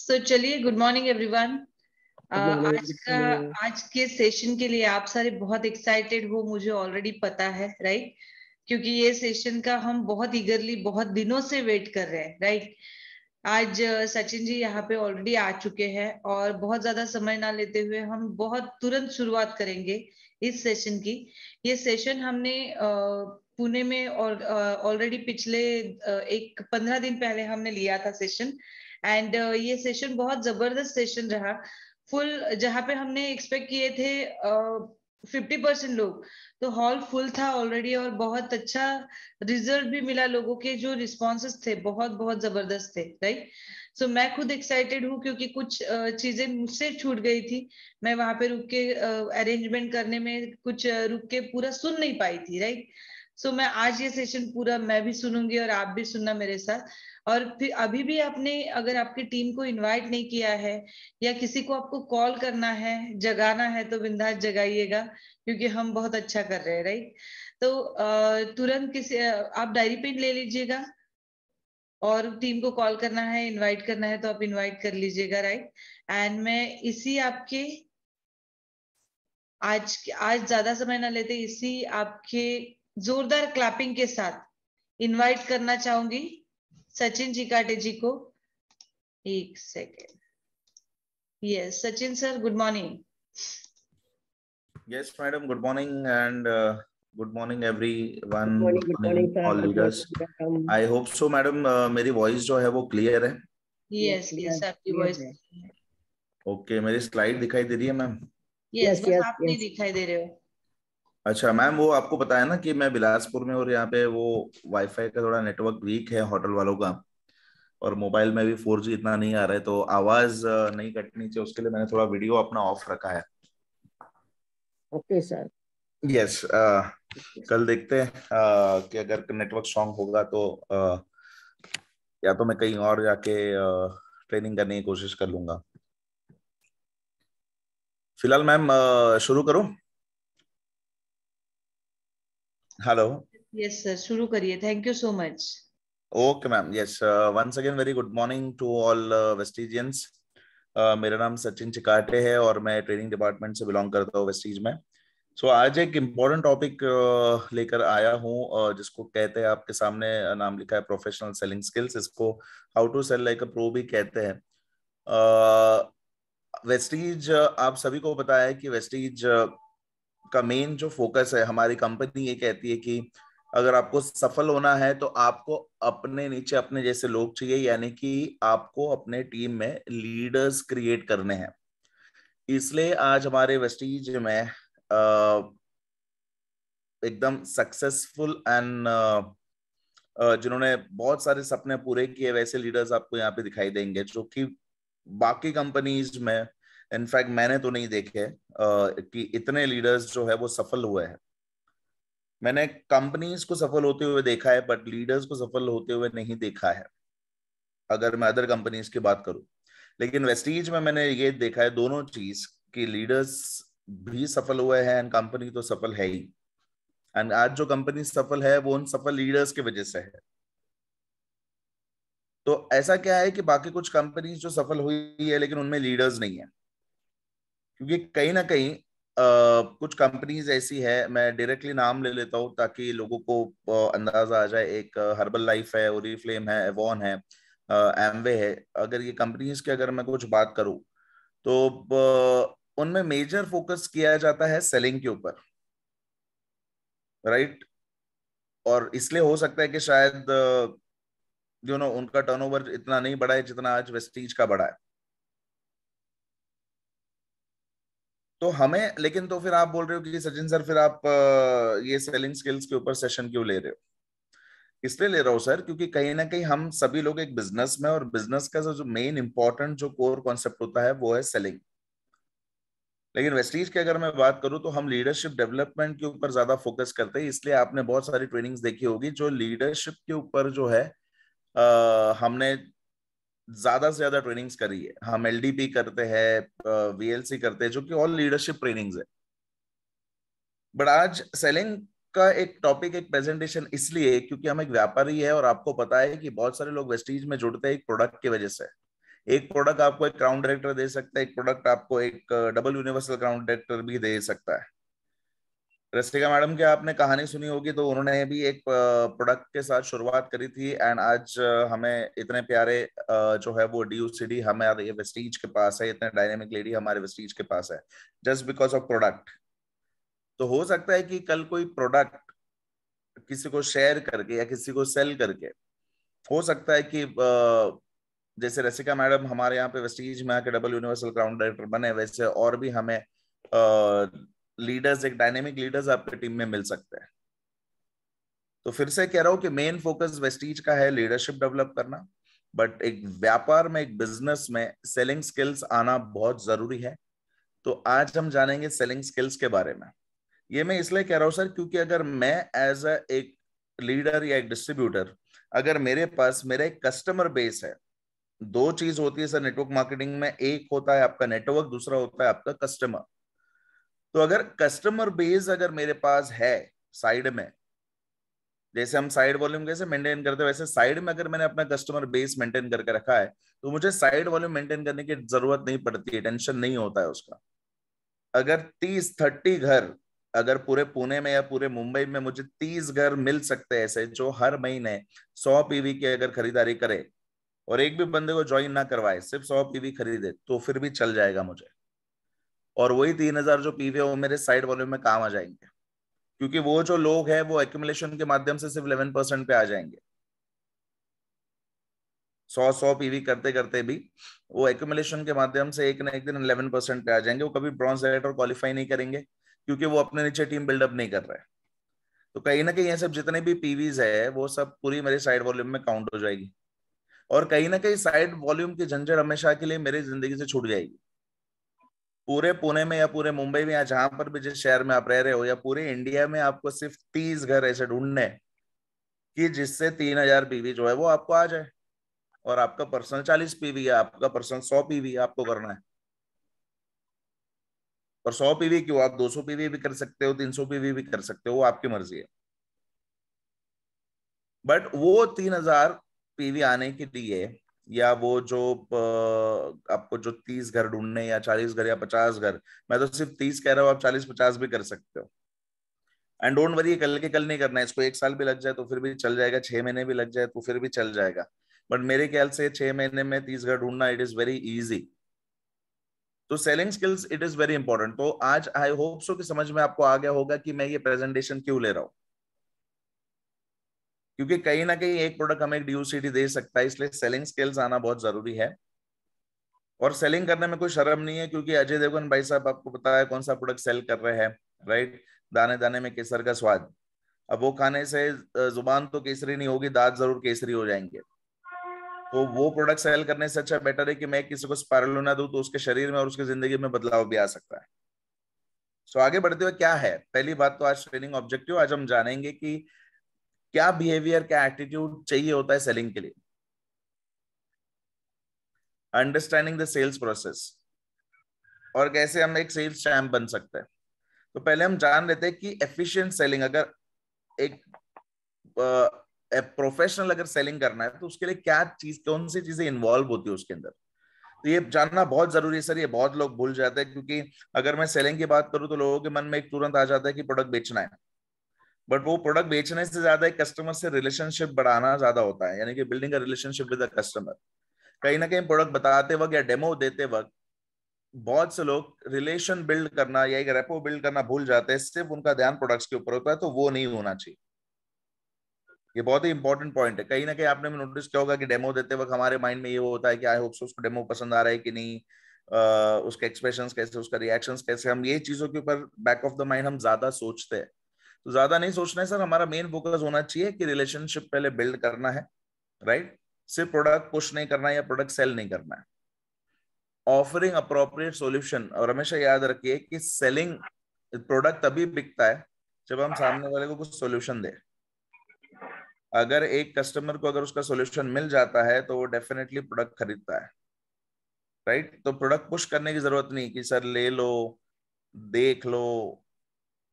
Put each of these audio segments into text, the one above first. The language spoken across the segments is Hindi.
सो चलिए गुड मॉर्निंग एवरीवन आज का आज के सेशन के लिए आप सारे बहुत एक्साइटेड हो मुझे ऑलरेडी पता है राइट right? क्योंकि ये सेशन का हम बहुत ईगरली बहुत दिनों से वेट कर रहे हैं राइट right? आज uh, सचिन जी यहाँ पे ऑलरेडी आ चुके हैं और बहुत ज्यादा समय ना लेते हुए हम बहुत तुरंत शुरुआत करेंगे इस सेशन की ये सेशन हमने uh, पुणे में और ऑलरेडी uh, पिछले एक पंद्रह दिन पहले हमने लिया था सेशन एंड uh, ये सेशन बहुत जबरदस्त सेशन रहा फुल जहाँ पे हमने एक्सपेक्ट किए थे फिफ्टी uh, परसेंट लोग तो हॉल फुल था ऑलरेडी और बहुत अच्छा रिजल्ट भी मिला लोगों के जो रिस्पॉन्सेस थे बहुत बहुत जबरदस्त थे राइट सो so, मैं खुद एक्साइटेड हूँ क्योंकि कुछ uh, चीजें मुझसे छूट गई थी मैं वहां पे रुक के अरेंजमेंट uh, करने में कुछ रुक के पूरा सुन नहीं पाई थी राइट सो so, मैं आज ये सेशन पूरा मैं भी सुनूंगी और आप भी सुनना मेरे साथ और फिर अभी भी आपने अगर आपकी टीम को इनवाइट नहीं किया है या किसी को आपको कॉल करना है जगाना है तो बिंदास जगाइएगा क्योंकि हम बहुत अच्छा कर रहे हैं राइट तो तुरंत किसी आप डायरी पेन ले लीजिएगा और टीम को कॉल करना है इनवाइट करना है तो आप इनवाइट कर लीजिएगा राइट एंड मैं इसी आपके आज आज ज्यादा समय ना लेते इसी आपके जोरदार क्लैपिंग के साथ इनवाइट करना चाहूंगी सचिन जी काटे जी को एक second yes Sachin sir good morning yes madam good morning and good morning everyone all leaders I hope so madam मेरी वॉइस जो है वो क्लियर है ओके मेरी स्लाइड दिखाई दे रही है मैम यस यस आप नहीं दिखाई दे रहे हो अच्छा मैम वो आपको बताया ना कि मैं बिलासपुर में और यहाँ पे वो वाईफाई का थोड़ा नेटवर्क वीक है होटल वालों का और मोबाइल में भी फोर जी इतना नहीं आ रहा है तो आवाज नहीं कटनी चाहिए उसके लिए मैंने थोड़ा वीडियो अपना ऑफ रखा है ओके सर यस कल देखते हैं uh, कि अगर नेटवर्क स्ट्रॉन्ग होगा तो uh, या तो मैं कहीं और जाके uh, ट्रेनिंग करने की कोशिश कर लूंगा फिलहाल मैम शुरू करूं हेलो यस सर शुरू करिए thank you so much okay ma'am yes once again very good morning to all Vestigians मेरा नाम सचिन चिकाटे है और मैं ट्रेनिंग डिपार्टमेंट से बिलोंग करता हूँ वेस्टिज में सो so, आज एक इम्पोर्टेंट टॉपिक uh, लेकर आया हूँ uh, जिसको कहते हैं आपके सामने uh, नाम लिखा है प्रोफेशनल सेलिंग स्किल्स इसको how to sell like a pro भी कहते हैं uh, uh आप सभी को बताया है कि वेस्टिज का मेन जो फोकस है हमारी कंपनी ये कहती है कि अगर आपको सफल होना है तो आपको अपने नीचे अपने जैसे लोग चाहिए यानी कि आपको अपने टीम में लीडर्स क्रिएट करने हैं इसलिए आज हमारे वेस्टीज में एकदम सक्सेसफुल एंड जिन्होंने बहुत सारे सपने पूरे किए वैसे लीडर्स आपको यहाँ पे दिखाई देंगे जो कि बाकी कंपनीज में इनफैक्ट मैंने तो नहीं देखे कि इतने लीडर्स जो है वो सफल हुए हैं मैंने कंपनीज को सफल होते हुए देखा है बट लीडर्स को सफल होते हुए नहीं देखा है अगर मैं अदर कंपनीज की बात करूं लेकिन वेस्टीज में मैंने ये देखा है दोनों चीज कि लीडर्स भी सफल हुए हैं एंड कंपनी तो सफल है ही एंड आज जो कंपनी सफल है वो उन सफल लीडर्स की वजह से है तो ऐसा क्या है कि बाकी कुछ कंपनीज जो सफल हुई है लेकिन उनमें लीडर्स नहीं है क्योंकि कहीं ना कहीं आ, कुछ कंपनीज ऐसी है मैं डायरेक्टली नाम ले लेता हूँ ताकि लोगों को अंदाजा आ जाए एक हर्बल लाइफ है फ्लेम है एवॉन है एमवे है अगर ये कंपनीज की अगर मैं कुछ बात करूँ तो उनमें मेजर फोकस किया जाता है सेलिंग के ऊपर राइट और इसलिए हो सकता है कि शायद यू नो उनका टर्नओवर इतना नहीं बढ़ा है जितना आज वेस्टीज का बढ़ा है तो हमें लेकिन तो फिर आप बोल रहे हो कि सचिन सर फिर आप ये सेलिंग स्किल्स के ऊपर सेशन क्यों ले रहे हो इसलिए ले रहा हूँ सर क्योंकि कहीं ना कहीं हम सभी लोग एक बिजनेस में और बिजनेस का जो मेन इंपॉर्टेंट जो कोर कॉन्सेप्ट होता है वो है सेलिंग लेकिन वेस्टीज की अगर मैं बात करूं तो हम लीडरशिप डेवलपमेंट के ऊपर ज्यादा फोकस करते हैं इसलिए आपने बहुत सारी ट्रेनिंग्स देखी होगी जो लीडरशिप के ऊपर जो है आ, हमने ज्यादा से ज्यादा ट्रेनिंग्स है हम पी करते हैं वीएलसी करते हैं जो कि ऑल लीडरशिप ट्रेनिंग्स है बट आज सेलिंग का एक टॉपिक एक प्रेजेंटेशन इसलिए क्योंकि हम एक व्यापारी है और आपको पता है कि बहुत सारे लोग वेस्टीज में जुड़ते हैं एक प्रोडक्ट की वजह से एक प्रोडक्ट आपको एक क्राउन डायरेक्टर दे सकता है एक प्रोडक्ट आपको एक डबल यूनिवर्सल क्राउन डायरेक्टर भी दे सकता है रसिका मैडम की आपने कहानी सुनी होगी तो उन्होंने भी एक प्रोडक्ट के साथ शुरुआत करी थी एंड आज हमें इतने प्यारे जो है वो डी यू डी हमारे वेस्टीज के पास है इतने डायनेमिक लेडी हमारे वेस्टीज के पास है जस्ट बिकॉज ऑफ प्रोडक्ट तो हो सकता है कि कल कोई प्रोडक्ट किसी को शेयर करके या किसी को सेल करके हो सकता है कि जैसे रसिका मैडम हमारे यहाँ पे वेस्टीज में आके डबल यूनिवर्सल क्राउंड डायरेक्टर बने वैसे और भी हमें लीडर्स एक डायनेमिक लीडर्स आपके टीम में मिल सकते हैं तो फिर से कह रहा हूं कि मेन फोकस वेस्टीज का है लीडरशिप डेवलप करना बट एक व्यापार में एक बिजनेस में सेलिंग स्किल्स आना बहुत जरूरी है तो आज हम जानेंगे सेलिंग स्किल्स के बारे में ये मैं इसलिए कह रहा हूं सर क्योंकि अगर मैं एज अ एक लीडर या एक डिस्ट्रीब्यूटर अगर मेरे पास मेरा एक कस्टमर बेस है दो चीज होती है सर नेटवर्क मार्केटिंग में एक होता है आपका नेटवर्क दूसरा होता है आपका कस्टमर तो अगर कस्टमर बेस अगर मेरे पास है साइड में जैसे हम साइड वॉल्यूम कैसे मेंटेन करते वैसे साइड में अगर मैंने अपना कस्टमर बेस मेंटेन करके रखा है तो मुझे साइड वॉल्यूम मेंटेन करने की जरूरत नहीं पड़ती है टेंशन नहीं होता है उसका अगर तीस थर्टी घर अगर पूरे पुणे में या पूरे मुंबई में मुझे तीस घर मिल सकते हैं ऐसे जो हर महीने सौ पीवी की अगर खरीदारी करे और एक भी बंदे को ज्वाइन ना करवाए सिर्फ सौ पीवी खरीदे तो फिर भी चल जाएगा मुझे और वही तीन हजार जो पीवी है वो मेरे साइड वॉल्यूम में काम आ जाएंगे क्योंकि वो जो लोग हैं वो एक्यूमुलेशन के माध्यम से सिर्फ इलेवन परसेंट पे आ जाएंगे सौ सौ पीवी करते करते भी वो एक्यूमुलेशन के माध्यम से एक ना एक दिन इलेवन परसेंट पे आ जाएंगे वो कभी ब्रॉन्ज डायरेक्टर क्वालिफाई नहीं करेंगे क्योंकि वो अपने नीचे टीम बिल्डअप नहीं कर रहे तो कहीं ना कहीं ये सब जितने भी पीवीज है वो सब पूरी मेरे साइड वॉल्यूम में काउंट हो जाएगी और कहीं ना कहीं साइड वॉल्यूम की झंझट हमेशा के लिए मेरी जिंदगी से छूट जाएगी पूरे पुणे में या पूरे मुंबई में या जहां पर भी जिस शहर में आप रह रहे हो या पूरे इंडिया में आपको सिर्फ तीस घर ऐसे ढूंढने कि जिससे तीन हजार पीवी जो है वो आपको आ जाए और आपका पर्सनल चालीस पीवी है आपका पर्सनल सौ पीवी आपको करना है और सौ पीवी क्यों आप दो सौ पीवी भी कर सकते हो तीन सौ पीवी भी कर सकते हो वो आपकी मर्जी है बट वो तीन हजार पीवी आने के लिए या वो जो आपको जो तीस घर ढूंढने या चालीस घर या पचास घर मैं तो सिर्फ तीस कह रहा हूँ आप चालीस पचास भी कर सकते हो एंड डोंट वरी कल के कल नहीं करना है इसको एक साल भी लग जाए तो फिर भी चल जाएगा छह महीने भी लग जाए तो फिर भी चल जाएगा बट मेरे ख्याल से छह महीने में तीस घर ढूंढना इट इज वेरी इजी तो selling skills it is very important तो आज आई होप सो कि समझ में आपको आ गया होगा कि मैं ये प्रेजेंटेशन क्यों ले रहा हूँ क्योंकि कहीं ना कहीं एक प्रोडक्ट हमें एक ड्यूसिटी दे सकता है इसलिए सेलिंग स्किल्स आना बहुत जरूरी है और सेलिंग करने में कोई शर्म नहीं है क्योंकि अजय देवगन भाई साहब आपको पता है कौन सा प्रोडक्ट सेल कर रहे हैं राइट दाने दाने में केसर का स्वाद अब वो खाने से जुबान तो केसरी नहीं होगी दांत जरूर केसरी हो जाएंगे तो वो प्रोडक्ट सेल करने से अच्छा बेटर है कि मैं किसी को स्पायरलोना दूं तो उसके शरीर में और उसके जिंदगी में बदलाव भी आ सकता है सो आगे बढ़ते हुए क्या है पहली बात तो आज ट्रेनिंग ऑब्जेक्टिव आज हम जानेंगे कि क्या बिहेवियर क्या एटीट्यूड चाहिए होता है सेलिंग के लिए अंडरस्टैंडिंग द सेल्स प्रोसेस और कैसे हम एक सेल्स चैम्प बन सकते हैं तो पहले हम जान लेते हैं कि एफिशिएंट सेलिंग अगर एक प्रोफेशनल अगर सेलिंग करना है तो उसके लिए क्या चीज कौन सी चीजें इन्वॉल्व होती है उसके अंदर तो ये जानना बहुत जरूरी है सर ये बहुत लोग भूल जाते हैं क्योंकि अगर मैं सेलिंग की बात करूं तो लोगों के मन में एक तुरंत आ जाता है कि प्रोडक्ट बेचना है बट वो प्रोडक्ट बेचने से ज्यादा एक कस्टमर से रिलेशनशिप बढ़ाना ज्यादा होता है यानी कि बिल्डिंग का रिलेशनशिप विद कस्टमर कहीं ना कहीं प्रोडक्ट बताते वक्त या डेमो देते वक्त बहुत से लोग रिलेशन बिल्ड करना या एक रेपो बिल्ड करना भूल जाते हैं सिर्फ उनका ध्यान प्रोडक्ट्स के ऊपर होता है तो वो नहीं होना चाहिए ये बहुत ही इंपॉर्टेंट पॉइंट है कहीं ना कहीं आपने नोटिस किया होगा कि डेमो देते वक्त हमारे माइंड में ये होता है कि आई होप सो उसको डेमो पसंद आ रहा है कि नहीं उसके एक्सप्रेशन कैसे उसका रिएक्शन कैसे हम ये चीजों के ऊपर बैक ऑफ द माइंड हम ज्यादा सोचते हैं तो ज्यादा नहीं सोचना है सर हमारा मेन फोकस होना चाहिए कि रिलेशनशिप पहले बिल्ड करना है राइट सिर्फ प्रोडक्ट पुश नहीं करना है या प्रोडक्ट सेल नहीं करना है ऑफरिंग अप्रोप्रिएट सोल्यूशन और हमेशा याद रखिए कि सेलिंग प्रोडक्ट तभी बिकता है जब हम सामने वाले को कुछ सोल्यूशन दे अगर एक कस्टमर को अगर उसका सोल्यूशन मिल जाता है तो वो डेफिनेटली प्रोडक्ट खरीदता है राइट right? तो प्रोडक्ट पुश करने की जरूरत नहीं कि सर ले लो देख लो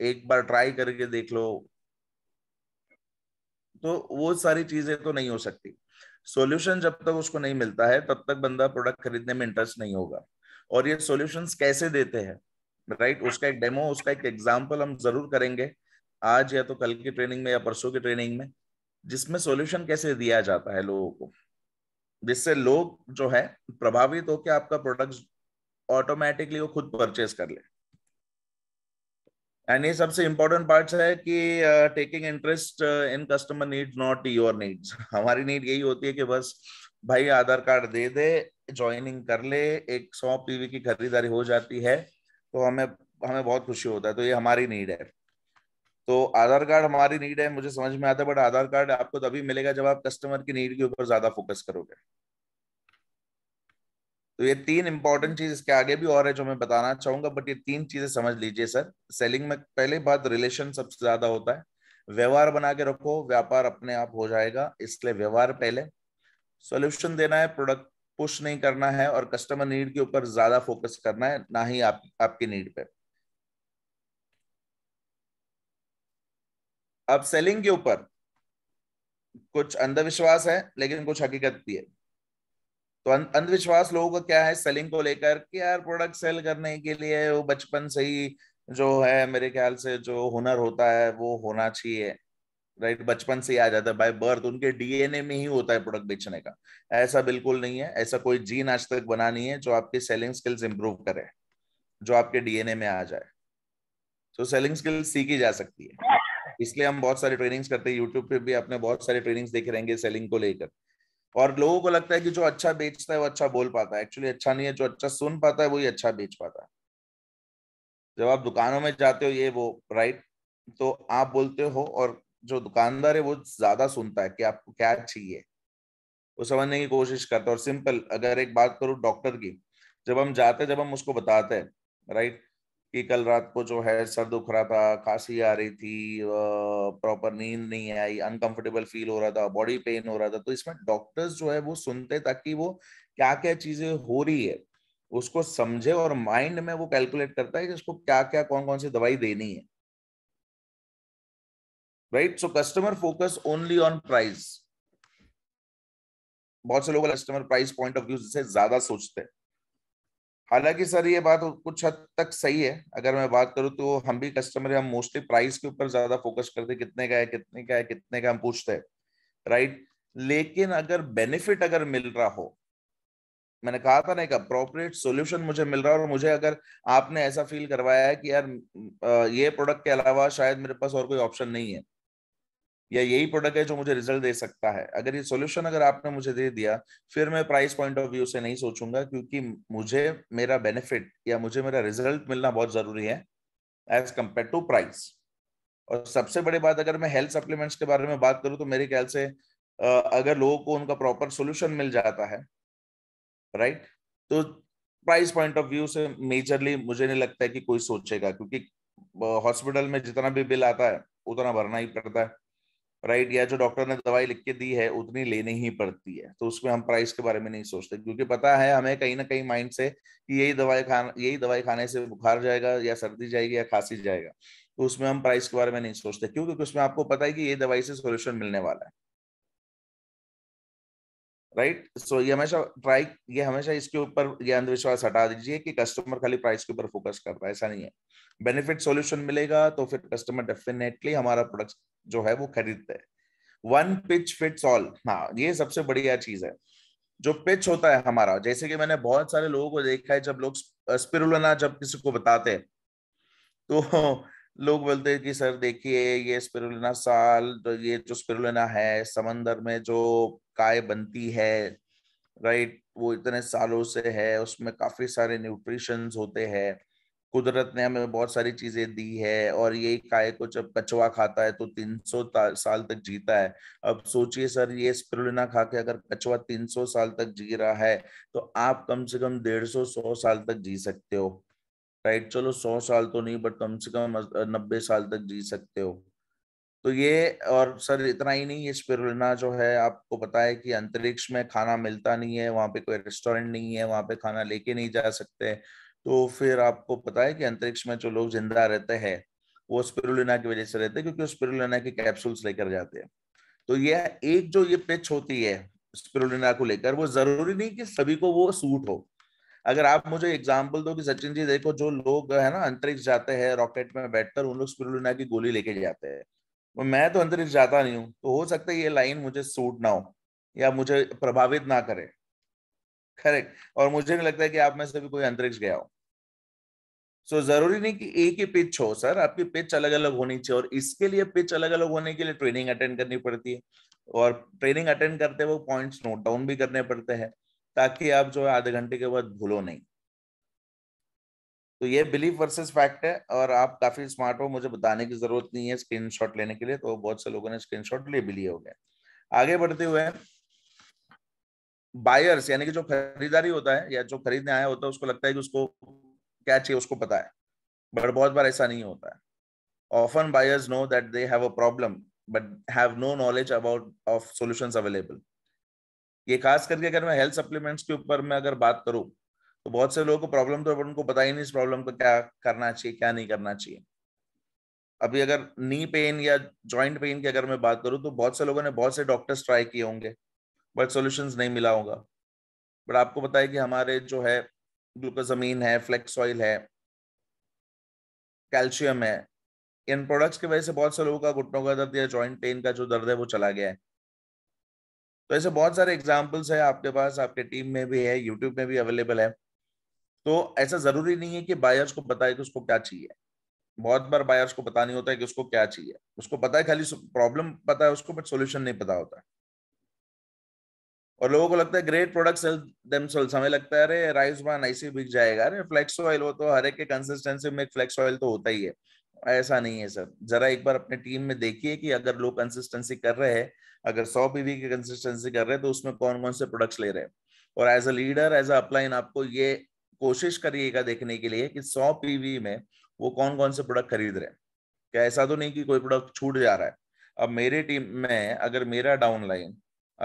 एक बार ट्राई करके देख लो तो वो सारी चीजें तो नहीं हो सकती सॉल्यूशन जब तक उसको नहीं मिलता है तब तक बंदा प्रोडक्ट खरीदने में इंटरेस्ट नहीं होगा और ये सॉल्यूशंस कैसे देते हैं राइट उसका एक डेमो उसका एक एग्जाम्पल हम जरूर करेंगे आज या तो कल की ट्रेनिंग में या परसों की ट्रेनिंग में जिसमें सॉल्यूशन कैसे दिया जाता है लोगों को जिससे लोग जो है प्रभावित होकर आपका प्रोडक्ट ऑटोमेटिकली वो खुद परचेज कर ले एंड ये सबसे इम्पोर्टेंट पार्ट है कि taking interest in customer needs not your needs हमारी नीड यही होती है कि बस भाई आधार कार्ड दे दे ज्वाइनिंग कर ले एक सौ पीवी की खरीदारी हो जाती है तो हमें हमें बहुत खुशी होता है तो ये हमारी नीड है तो आधार कार्ड हमारी नीड है मुझे समझ में आता है बट आधार कार्ड आपको तभी मिलेगा जब आप कस्टमर की नीड के ऊपर ज्यादा फोकस करोगे तो ये तीन इंपॉर्टेंट चीज इसके आगे भी और है जो मैं बताना चाहूंगा बट ये तीन चीजें समझ लीजिए सर सेलिंग में पहले बात रिलेशन सबसे ज्यादा होता है व्यवहार बना के रखो व्यापार अपने आप हो जाएगा इसलिए व्यवहार पहले सोल्यूशन देना है प्रोडक्ट पुश नहीं करना है और कस्टमर नीड के ऊपर ज्यादा फोकस करना है ना ही आप आपकी नीड पे अब सेलिंग के ऊपर कुछ अंधविश्वास है लेकिन कुछ हकीकत भी है तो अं-, अंधविश्वास लोगों का क्या है सेलिंग को लेकर कि यार प्रोडक्ट सेल करने के लिए वो बचपन से ही जो है मेरे ख्याल से जो हुनर होता है वो होना चाहिए राइट बचपन से ही आ जाता है बाय बर्थ उनके डीएनए में ही होता है प्रोडक्ट बेचने का ऐसा बिल्कुल नहीं है ऐसा कोई जीन आज तक बना नहीं है जो आपकी सेलिंग स्किल्स इंप्रूव करे जो आपके डीएनए में आ जाए तो सेलिंग स्किल्स सीखी जा सकती है इसलिए हम बहुत सारे ट्रेनिंग्स करते हैं यूट्यूब पे भी आपने बहुत सारे ट्रेनिंग्स देखे रहेंगे सेलिंग को लेकर और लोगों को लगता है कि जो अच्छा बेचता है वो अच्छा बोल पाता है एक्चुअली अच्छा नहीं है जो अच्छा सुन पाता है वही अच्छा बेच पाता है जब आप दुकानों में जाते हो ये वो राइट तो आप बोलते हो और जो दुकानदार है वो ज्यादा सुनता है कि आपको क्या चाहिए वो समझने की कोशिश करता है और सिंपल अगर एक बात करूँ डॉक्टर की जब हम जाते हैं जब हम उसको बताते हैं राइट कि कल रात को जो है सर दुख रहा था खांसी आ रही थी प्रॉपर नींद नहीं आई अनकंफर्टेबल फील हो रहा था बॉडी पेन हो रहा था तो इसमें डॉक्टर्स जो है वो सुनते ताकि वो क्या क्या चीजें हो रही है उसको समझे और माइंड में वो कैलकुलेट करता है कि इसको क्या क्या कौन कौन सी दवाई देनी है right so customer focus only on price बहुत से लोग customer price point of view से ज्यादा सोचते हैं हालांकि सर ये बात कुछ हद तक सही है अगर मैं बात करूँ तो हम भी कस्टमर हम मोस्टली प्राइस के ऊपर ज्यादा फोकस करते कितने का है कितने का है कितने का हम पूछते हैं राइट लेकिन अगर बेनिफिट अगर मिल रहा हो मैंने कहा था ना एक अप्रोप्रिएट सोल्यूशन मुझे मिल रहा है और मुझे अगर आपने ऐसा फील करवाया है कि यार ये प्रोडक्ट के अलावा शायद मेरे पास और कोई ऑप्शन नहीं है या यही प्रोडक्ट है जो मुझे रिजल्ट दे सकता है अगर ये सोल्यूशन अगर आपने मुझे दे दिया फिर मैं प्राइस पॉइंट ऑफ व्यू से नहीं सोचूंगा क्योंकि मुझे मेरा बेनिफिट या मुझे मेरा रिजल्ट मिलना बहुत जरूरी है एज कम्पेयर टू प्राइस और सबसे बड़ी बात अगर मैं हेल्थ सप्लीमेंट्स के बारे में बात करूँ तो मेरे ख्याल से अगर लोगों को उनका प्रॉपर सोल्यूशन मिल जाता है राइट तो प्राइस पॉइंट ऑफ व्यू से मेजरली मुझे नहीं लगता है कि कोई सोचेगा क्योंकि हॉस्पिटल में जितना भी बिल आता है उतना भरना ही पड़ता है राइट या जो डॉक्टर ने दवाई लिख के दी है उतनी लेनी ही पड़ती है तो उसमें हम प्राइस के बारे में नहीं सोचते क्योंकि पता है हमें कहीं ना कहीं माइंड से कि यही दवाई खाना यही दवाई खाने से बुखार जाएगा या सर्दी जाएगी या खांसी जाएगा तो उसमें हम प्राइस के बारे में नहीं सोचते क्यों क्योंकि उसमें आपको पता है कि ये दवाई से सोल्यूशन मिलने वाला है राइट सो ये हमेशा ट्राई ये हमेशा इसके ऊपर ये अंधविश्वास हटा दीजिए कि कस्टमर खाली प्राइस के ऊपर फोकस कर रहा है ऐसा नहीं है बेनिफिट सॉल्यूशन मिलेगा तो फिर कस्टमर डेफिनेटली हमारा प्रोडक्ट जो है वो खरीदते हैं वन पिच फिट्स ऑल हाँ ये सबसे बढ़िया चीज है जो पिच होता है हमारा जैसे कि मैंने बहुत सारे लोगों को देखा है जब लोग स्पिरुलना जब किसी को बताते हैं तो लोग बोलते हैं कि सर देखिए ये स्पिरुलिना साल तो ये जो स्पिरुलिना है समंदर में जो काय बनती है राइट वो इतने सालों से है उसमें काफी सारे न्यूट्रिशंस होते हैं कुदरत ने हमें बहुत सारी चीजें दी है और ये काय को जब कछुआ खाता है तो 300 साल तक जीता है अब सोचिए सर ये स्प्रुलना खा के अगर कछुआ 300 साल तक जी रहा है तो आप कम से कम डेढ़ सौ सौ साल तक जी सकते हो राइट चलो सौ साल तो नहीं बट कम से कम नब्बे साल तक जी सकते हो तो ये और सर इतना ही नहीं ये स्पिरुलिना जो है आपको पता है कि अंतरिक्ष में खाना मिलता नहीं है वहां पे कोई रेस्टोरेंट नहीं है वहां पे खाना लेके नहीं जा सकते तो फिर आपको पता है कि अंतरिक्ष में जो लोग जिंदा रहते हैं वो स्पिरुलिना की वजह से रहते हैं क्योंकि वो स्पिरुलिना के कैप्सूल्स लेकर जाते हैं तो ये एक जो ये पिच होती है स्पिरुलिना को लेकर वो जरूरी नहीं कि सभी को वो सूट हो अगर आप मुझे एग्जाम्पल दो कि सचिन जी देखो जो लोग है ना अंतरिक्ष जाते हैं रॉकेट में बैठकर उन लोग स्पिरुलिना की गोली लेके जाते हैं मैं तो अंतरिक्ष जाता नहीं हूं तो हो सकता है ये लाइन मुझे सूट ना हो या मुझे प्रभावित ना करे करेक्ट और मुझे नहीं लगता है कि आप में से भी कोई अंतरिक्ष गया हो सो so, जरूरी नहीं कि एक ही पिच हो सर आपकी पिच अलग अलग होनी चाहिए और इसके लिए पिच अलग अलग होने के लिए ट्रेनिंग अटेंड करनी पड़ती है और ट्रेनिंग अटेंड करते हुए पॉइंट्स नोट डाउन भी करने पड़ते हैं ताकि आप जो है आधे घंटे के बाद भूलो नहीं तो ये बिलीव वर्सेस फैक्ट है और आप काफी स्मार्ट हो मुझे बताने की जरूरत नहीं है स्क्रीनशॉट लेने के लिए तो बहुत से लोगों ने स्क्रीनशॉट ले भी लिए हो गए आगे बढ़ते हुए बायर्स यानी कि जो खरीदारी होता है या जो खरीदने आया होता है उसको लगता है कि उसको क्या चाहिए उसको पता है बट बहुत बार ऐसा नहीं होता है often buyers know that they have a problem but have no knowledge about of solution available ये खास करके अगर मैं हेल्थ सप्लीमेंट्स के ऊपर मैं अगर बात करूं तो बहुत से लोगों को प्रॉब्लम तो उनको पता ही नहीं इस प्रॉब्लम को क्या करना चाहिए क्या नहीं करना चाहिए अभी अगर नी पेन या जॉइंट पेन की अगर मैं बात करूं तो बहुत से लोगों ने बहुत से डॉक्टर्स ट्राई किए होंगे बट सॉल्यूशंस नहीं मिला होगा बट आपको पता है कि हमारे जो है ग्लूकोजमीन है फ्लेक्स ऑयल है कैल्शियम है इन प्रोडक्ट्स की वजह से बहुत से लोगों का घुटनों का दर्द या जॉइंट पेन का जो दर्द है वो चला गया है तो ऐसे बहुत सारे एग्जाम्पल्स है आपके पास आपके टीम में भी है यूट्यूब में भी अवेलेबल है तो ऐसा जरूरी नहीं है कि बायर्स को बताए कि उसको क्या चाहिए बहुत बार बायर्स को पता नहीं होता है कि उसको क्या चाहिए उसको पता है खाली प्रॉब्लम पता है उसको बट सोल्यूशन नहीं पता होता और लोगों को लगता है ग्रेट प्रोडक्ट सेल देमसेल्स हमें लगता है अरे राइस बान ऐसे बिक जाएगा अरे फ्लेक्स ऑयल हो तो हर एक के कंसिस्टेंसी में फ्लैक्स ऑयल तो होता ही है ऐसा नहीं है सर जरा एक बार अपने टीम में देखिए कि अगर लोग कंसिस्टेंसी कर रहे हैं अगर सौ बीवी की कंसिस्टेंसी कर रहे हैं तो उसमें कौन कौन से प्रोडक्ट्स ले रहे हैं और as a leader as a upline आपको ये कोशिश करिएगा देखने के लिए कि 100 पीवी में वो कौन कौन से प्रोडक्ट खरीद रहे हैं क्या ऐसा तो नहीं कि कोई प्रोडक्ट छूट जा रहा है अब मेरे टीम में अगर मेरा डाउनलाइन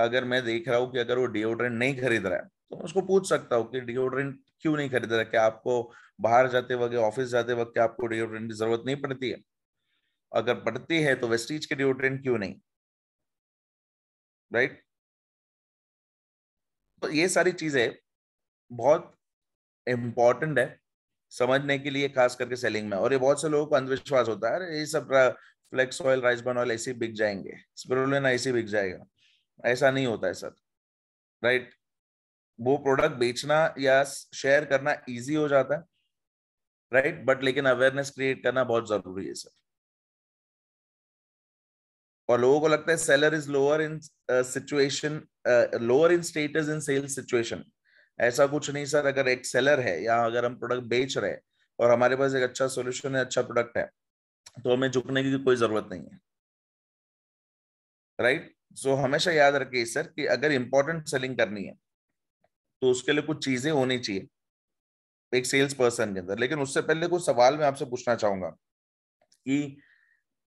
अगर मैं देख रहा हूँ कि अगर वो डिओड्रेंट नहीं खरीद रहा है तो मैं उसको पूछ सकता हूँ कि डिओड्रेंट क्यों नहीं खरीद रहा है क्या आपको बाहर जाते वक्त ऑफिस जाते वक्त क्या आपको डिओड्रेंट की जरूरत नहीं पड़ती है अगर पड़ती है तो वेस्टीज के डिओड्रेंट क्यों नहीं राइट right? तो ये सारी चीजें बहुत इम्पोर्टेंट है समझने के लिए खास करके सेलिंग में और ये बहुत से लोगों को अंधविश्वास होता है अरे ये सब flex oil rice bran oil ऐसे बिक जाएंगे स्पिरुलिन ऐसे बिक जाएगा ऐसा नहीं होता है सर राइट वो प्रोडक्ट बेचना या शेयर करना इजी हो जाता है राइट बट लेकिन अवेयरनेस क्रिएट करना बहुत जरूरी है सर और लोगों को लगता है seller is lower in situation lower in status in sales situation ऐसा कुछ नहीं सर अगर एक सेलर है या अगर हम प्रोडक्ट बेच रहे हैं और हमारे पास एक अच्छा सोल्यूशन है अच्छा प्रोडक्ट है तो हमें झुकने की कोई जरूरत नहीं है राइट right? सो so, हमेशा याद रखिए सर कि अगर इंपॉर्टेंट सेलिंग करनी है तो उसके लिए कुछ चीजें होनी चाहिए एक सेल्स पर्सन के अंदर लेकिन उससे पहले कुछ सवाल मैं आपसे पूछना चाहूंगा कि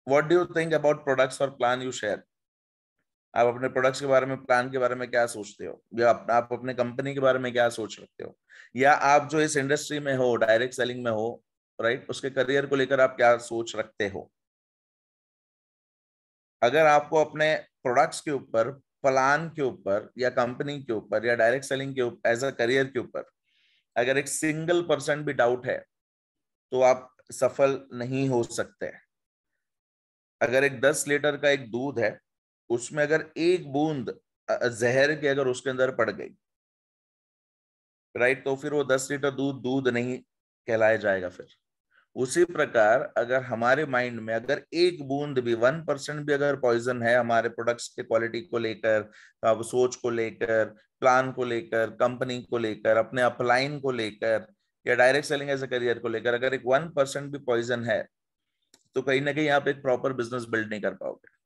what do you think about products और प्लान यू शेयर आप अपने प्रोडक्ट्स के बारे में प्लान के बारे में क्या सोचते हो या आप, आप अपने कंपनी के बारे में क्या सोच रखते हो या आप जो इस इंडस्ट्री में हो डायरेक्ट सेलिंग में हो राइट उसके करियर को लेकर आप क्या सोच रखते हो अगर आपको अपने प्रोडक्ट्स के ऊपर प्लान के ऊपर या कंपनी के ऊपर या डायरेक्ट सेलिंग के ऊपर एज अ करियर के ऊपर अगर एक सिंगल परसेंट भी डाउट है तो आप सफल नहीं हो सकते अगर एक दस लीटर का एक दूध है उसमें अगर एक बूंद जहर के अगर उसके अंदर पड़ गई राइट तो फिर वो दस लीटर दूध दूध नहीं कहलाया जाएगा फिर उसी प्रकार अगर हमारे माइंड में अगर एक बूंद भी वन परसेंट भी अगर पॉइजन है हमारे प्रोडक्ट्स के क्वालिटी को लेकर सोच को लेकर प्लान को लेकर कंपनी को लेकर अपने अपलाइन को लेकर या direct selling as a career को लेकर अगर एक वन परसेंट भी पॉइजन है तो कहीं ना कहीं आप एक प्रॉपर बिजनेस बिल्ड नहीं कर पाओगे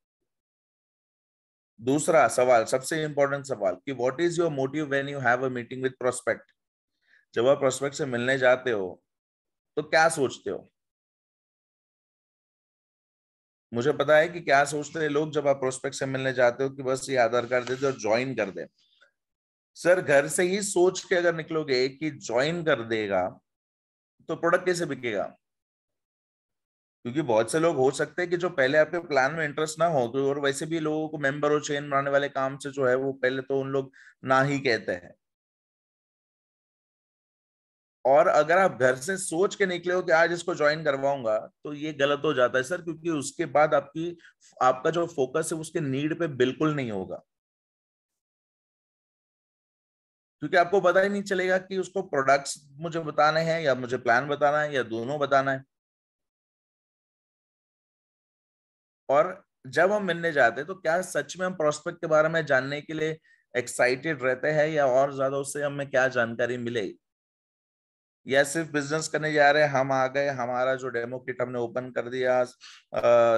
दूसरा सवाल सबसे इंपॉर्टेंट सवाल कि what is your motive when you have a meeting with prospect जब आप प्रोस्पेक्ट से मिलने जाते हो तो क्या सोचते हो मुझे पता है कि क्या सोचते हैं लोग जब आप प्रोस्पेक्ट से मिलने जाते हो कि बस ये आधार कार्ड दे दे और ज्वाइन कर दे सर घर से ही सोच के अगर निकलोगे कि ज्वाइन कर देगा तो प्रोडक्ट कैसे बिकेगा क्योंकि बहुत से लोग हो सकते हैं कि जो पहले आपके प्लान में इंटरेस्ट ना हो तो और वैसे भी लोगों को मेंबर और चेन बनाने वाले काम से जो है वो पहले तो उन लोग ना ही कहते हैं और अगर आप घर से सोच के निकले हो कि आज इसको ज्वाइन करवाऊंगा तो ये गलत हो जाता है सर क्योंकि उसके बाद आपकी आपका जो फोकस है उसके नीड पे बिल्कुल नहीं होगा क्योंकि आपको पता ही नहीं चलेगा कि उसको प्रोडक्ट्स मुझे बताने हैं या मुझे प्लान बताना है या दोनों बताना है और जब हम मिलने जाते हैं तो क्या सच में हम प्रोस्पेक्ट के बारे में जानने के लिए एक्साइटेड रहते हैं या और ज्यादा उससे हमें क्या जानकारी मिले या सिर्फ बिजनेस करने जा रहे हैं हम आ गए हमारा जो डेमो किट हमने ओपन कर दिया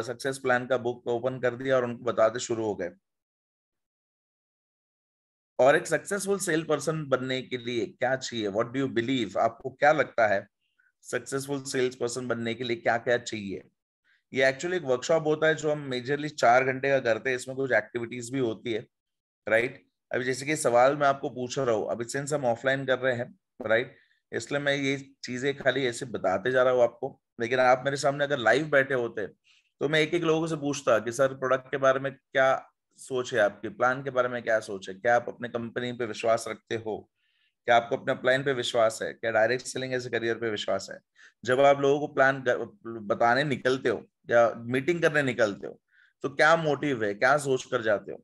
सक्सेस प्लान का बुक ओपन कर दिया और उनको बताते शुरू हो गए और एक सक्सेसफुल सेल पर्सन बनने के लिए क्या चाहिए व्हाट डू यू बिलीव आपको क्या लगता है सक्सेसफुल सेल्स पर्सन बनने के लिए क्या क्या चाहिए ये एक्चुअली एक वर्कशॉप होता है जो हम मेजरली चार घंटे का करते हैं इसमें कुछ एक्टिविटीज भी होती है राइट अभी जैसे कि सवाल मैं आपको पूछ रहा हूँ अभी सिंस हम ऑफलाइन कर रहे हैं राइट इसलिए मैं ये चीजें खाली ऐसे बताते जा रहा हूँ आपको लेकिन आप मेरे सामने अगर लाइव बैठे होते तो मैं एक एक लोगों से पूछता कि सर प्रोडक्ट के बारे में क्या सोच है आपकी प्लान के बारे में क्या सोच है क्या आप अपने कंपनी पे विश्वास रखते हो क्या आपको अपने प्लान पे विश्वास है क्या डायरेक्ट सेलिंग ऐसे करियर पे विश्वास है जब आप लोगों को प्लान बताने निकलते हो या मीटिंग करने निकलते हो तो क्या मोटिव है क्या सोच कर जाते हो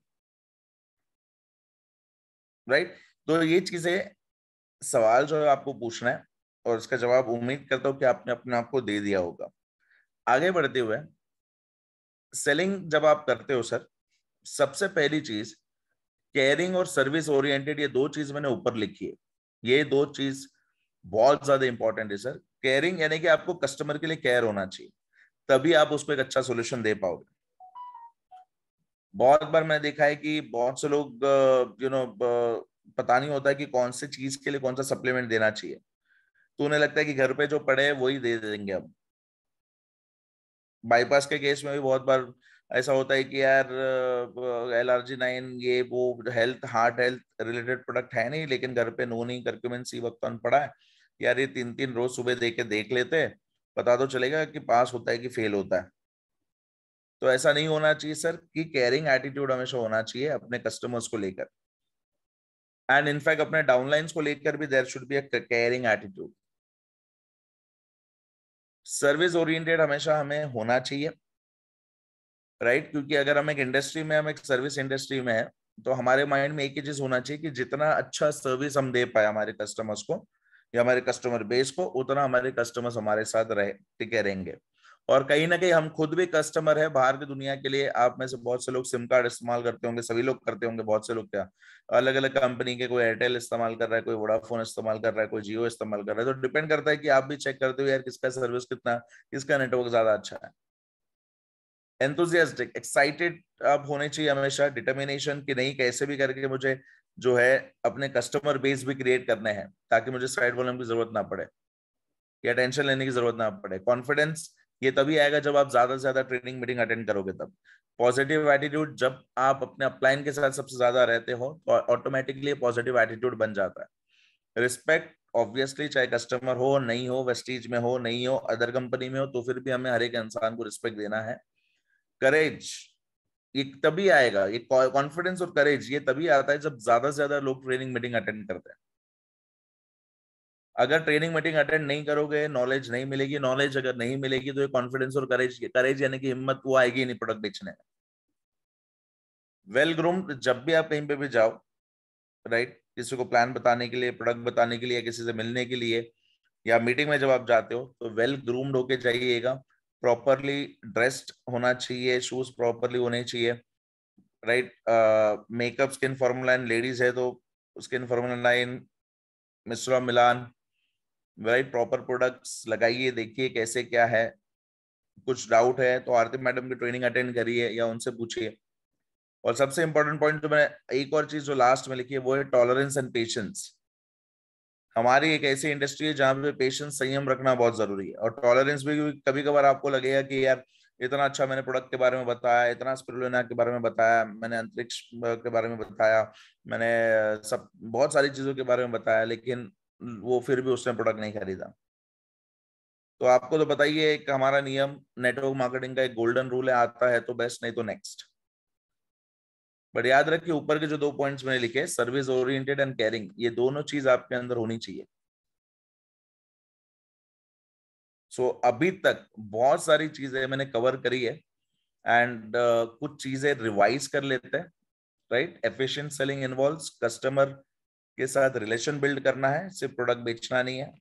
राइट right? तो ये चीजें सवाल जो है आपको पूछना है और इसका जवाब उम्मीद करता हूं कि आपने अपने आप को दे दिया होगा आगे बढ़ते हुए सेलिंग जब आप करते हो सर सबसे पहली चीज केयरिंग और सर्विस ओरिएंटेड ये दो चीज मैंने ऊपर लिखी है ये दो चीज बहुत ज्यादा इंपॉर्टेंट है सर केयरिंग यानी कि आपको कस्टमर के लिए केयर होना चाहिए तभी आप उसको एक अच्छा सोल्यूशन दे पाओगे बहुत बार मैंने देखा है कि बहुत से लोग यू नो पता नहीं होता कि कौन से चीज के लिए कौन सा सप्लीमेंट देना चाहिए तो उन्हें लगता है कि घर पे जो पड़े वही दे देंगे हम बाईपास के केस में भी बहुत बार ऐसा होता है कि यार एल आर जी नाइन ये वो health heart health related product है नहीं लेकिन घर पे नो नहीं करक्यूमेंट सी वक्तन पड़ा है यार ये तीन तीन रोज सुबह दे के देख लेते पता तो चलेगा कि पास होता है कि फेल होता है तो ऐसा नहीं होना चाहिए सर कि केयरिंग एटीट्यूड हमेशा होना चाहिए अपने कस्टमर्स को लेकर एंड इनफैक्ट अपने डाउनलाइंस को लेकर भी there should be a caring attitude service oriented हमेशा हमें होना चाहिए राइट right? क्योंकि अगर हम एक इंडस्ट्री में हम एक सर्विस इंडस्ट्री में है तो हमारे माइंड में एक ही चीज होना चाहिए कि जितना अच्छा सर्विस हम दे पाए हमारे कस्टमर्स को या हमारे कस्टमर बेस को उतना हमारे कस्टमर्स हमारे साथ रहे टिके रहेंगे और कहीं ना कहीं हम खुद भी कस्टमर है बाहर की दुनिया के लिए आप में से बहुत से लोग सिम कार्ड इस्तेमाल करते होंगे सभी लोग करते होंगे बहुत से लोग क्या अलग अलग कंपनी के कोई एयरटेल इस्तेमाल कर रहा है कोई वोडाफोन इस्तेमाल कर रहा है कोई जियो इस्तेमाल कर रहा है तो डिपेंड करता है कि आप भी चेक करते हो यार किसका सर्विस कितना किसका नेटवर्क ज्यादा अच्छा है एंथुजियास्टिक एक्साइटेड आप होने चाहिए हमेशा डिटर्मिनेशन कि नहीं कैसे भी करके मुझे जो है अपने कस्टमर बेस भी क्रिएट करने हैं ताकि मुझे साइड वॉल्यूम की जरूरत ना पड़े या टेंशन लेने की जरूरत ना पड़े कॉन्फिडेंस ये तभी आएगा जब आप ज्यादा से ज्यादा ट्रेनिंग मीटिंग अटेंड करोगे तब पॉजिटिव एटीट्यूड जब आप अपने अपलाइन के साथ सबसे ज्यादा रहते हो तो ऑटोमेटिकली पॉजिटिव एटीट्यूड बन जाता है रिस्पेक्ट ऑब्वियसली चाहे कस्टमर हो नहीं हो वेस्टीज में हो नहीं हो अदर कंपनी में हो तो फिर भी हमें हर एक इंसान को रिस्पेक्ट देना है करेज एक तभी आएगा ये कॉन्फिडेंस और करेज ये तभी आता है जब ज्यादा से ज्यादा लोग ट्रेनिंग मीटिंग अटेंड करते हैं अगर ट्रेनिंग मीटिंग अटेंड नहीं करोगे नॉलेज नहीं मिलेगी नॉलेज अगर नहीं मिलेगी तो ये कॉन्फिडेंस और करेज करेज यानी कि हिम्मत वो आएगी नहीं प्रोडक्ट बेचने वेल ग्रूम्ड जब भी आप कहीं पे भी जाओ राइट right? किसी को प्लान बताने के लिए प्रोडक्ट बताने के लिए किसी से मिलने के लिए या मीटिंग में जब आप जाते हो तो वेल ग्रूम्ड होके जाइएगा प्रॉपरली ड्रेस्ड होना चाहिए शूज प्रॉपरली होने चाहिए right makeup skin formula in ladies है तो स्किन फॉर्मूला लाइन मिश्रा मिलान राइट प्रॉपर प्रोडक्ट्स लगाइए देखिए कैसे क्या है कुछ डाउट है तो आरती मैडम की ट्रेनिंग अटेंड करिए या उनसे पूछिए और सबसे इंपॉर्टेंट पॉइंट जो मैंने एक और चीज जो लास्ट में लिखी है वो है टॉलरेंस एंड पेशेंस हमारी एक ऐसी इंडस्ट्री है जहां पे पेशेंस संयम रखना बहुत जरूरी है और टॉलरेंस भी कभी कभार आपको लगेगा कि यार इतना अच्छा मैंने प्रोडक्ट के बारे में बताया इतना स्पिरुलिना के बारे में बताया मैंने अंतरिक्ष के बारे में बताया मैंने सब बहुत सारी चीजों के बारे में बताया लेकिन वो फिर भी उसने प्रोडक्ट नहीं खरीदा तो आपको तो बताइए एक हमारा नियम नेटवर्क मार्केटिंग का एक गोल्डन रूल है आता है तो बेस्ट नहीं तो नेक्स्ट बट याद रखिए ऊपर के जो दो पॉइंट्स मैंने लिखे सर्विस ओरिएंटेड एंड केयरिंग ये दोनों चीज आपके अंदर होनी चाहिए सो so, अभी तक बहुत सारी चीजें मैंने कवर करी है एंड uh, कुछ चीजें रिवाइज कर लेते हैं right efficient selling involve customer के साथ रिलेशन बिल्ड करना है सिर्फ प्रोडक्ट बेचना नहीं है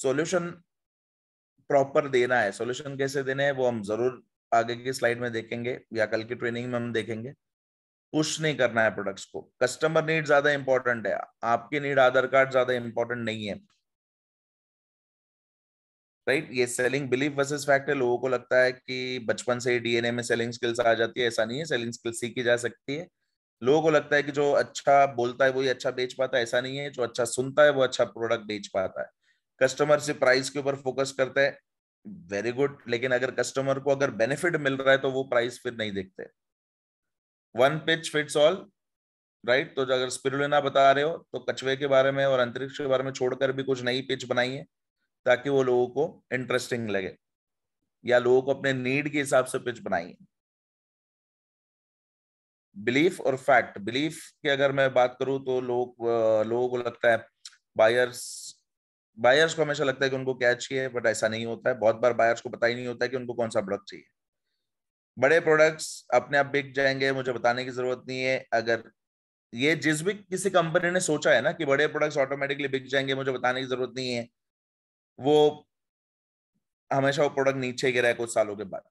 सोल्यूशन प्रॉपर देना है सोल्यूशन कैसे देने हैं वो हम जरूर आगे की स्लाइड में देखेंगे या कल की ट्रेनिंग में हम देखेंगे पुश नहीं करना है प्रोडक्ट्स को कस्टमर नीड ज्यादा इंपॉर्टेंट है आपके नीड आधार कार्ड ज्यादा इंपॉर्टेंट नहीं है राइट right? ये सेलिंग बिलीफ वर्सेस फैक्ट है लोगों को लगता है कि बचपन से ही डीएनए में सेलिंग स्किल्स आ जाती है ऐसा नहीं है सेलिंग स्किल्स सीखी जा सकती है लोगों को लगता है कि जो अच्छा बोलता है वही अच्छा बेच पाता है ऐसा नहीं है जो अच्छा सुनता है वो अच्छा प्रोडक्ट बेच पाता है कस्टमर से प्राइस के ऊपर फोकस करता है वेरी गुड लेकिन अगर कस्टमर को अगर बेनिफिट मिल रहा है तो वो प्राइस फिर नहीं देखते one pitch fits all right तो अगर स्पिरुलिना बता रहे हो तो कछुए के बारे में और अंतरिक्ष के बारे में छोड़कर भी कुछ नई पिच बनाइए ताकि वो लोगों को इंटरेस्टिंग लगे या लोगों को अपने नीड के हिसाब से पिच बनाइए बिलीफ और फैक्ट बिलीफ की अगर मैं बात करूं तो लोग लोगों को लगता है बायर्स बायर्स को हमेशा लगता है कि उनको क्या चाहिए बट ऐसा नहीं होता है बहुत बार बायर्स को पता ही नहीं होता है कि उनको कौन सा प्रोडक्ट चाहिए बड़े प्रोडक्ट्स अपने आप बिक जाएंगे मुझे बताने की जरूरत नहीं है अगर ये जिस भी किसी कंपनी ने सोचा है ना कि बड़े प्रोडक्ट्स ऑटोमेटिकली बिक जाएंगे मुझे बताने की जरूरत नहीं है वो हमेशा वो प्रोडक्ट नीचे गिरा है कुछ सालों के बाद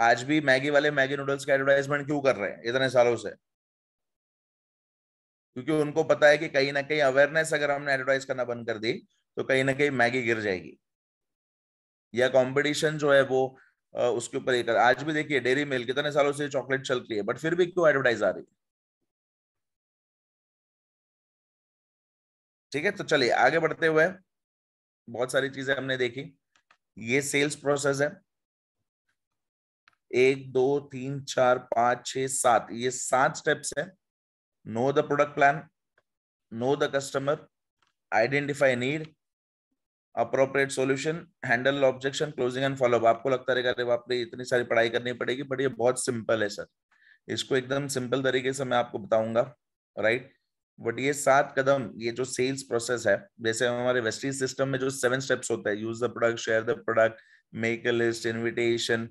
आज भी मैगी वाले मैगी नूडल्स का एडवर्टाइजमेंट क्यों कर रहे हैं इतने सालों से क्योंकि उनको पता है कि कहीं ना कहीं अवेयरनेस अगर हमने एडवर्टाइज करना बंद कर दी तो कहीं ना कहीं मैगी गिर जाएगी या कंपटीशन जो है वो उसके ऊपर एक आज भी देखिए डेयरी मिल्क कितने सालों से चॉकलेट चल रही है बट फिर भी क्यों एडवर्टाइज आ रही है ठीक है तो चलिए आगे बढ़ते हुए बहुत सारी चीजें हमने देखी ये सेल्स प्रोसेस है एक दो तीन चार पांच छ सात ये सात स्टेप्स है know the product plan know the customer identify need appropriate solution handle objection closing and follow up आपको लगता रहेगा अरे बाप रे इतनी सारी पढ़ाई करनी पड़ेगी बट ये बहुत सिंपल है सर इसको एकदम सिंपल तरीके से मैं आपको बताऊंगा राइट बट ये सात कदम ये जो सेल्स प्रोसेस है जैसे हमारे वेस्टीज सिस्टम में जो सेवन स्टेप्स होता है use the product share the product make a list invitation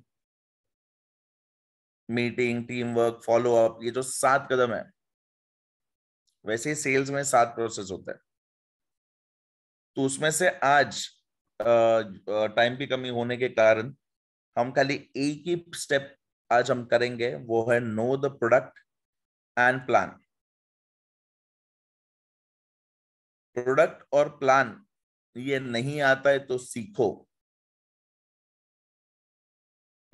meeting team work follow up ये जो सात कदम है वैसे ही सेल्स में सात प्रोसेस होता है तो उसमें से आज टाइम की कमी होने के कारण हम खाली एक ही स्टेप आज हम करेंगे वो है know the product and plan product और प्लान ये नहीं आता है तो सीखो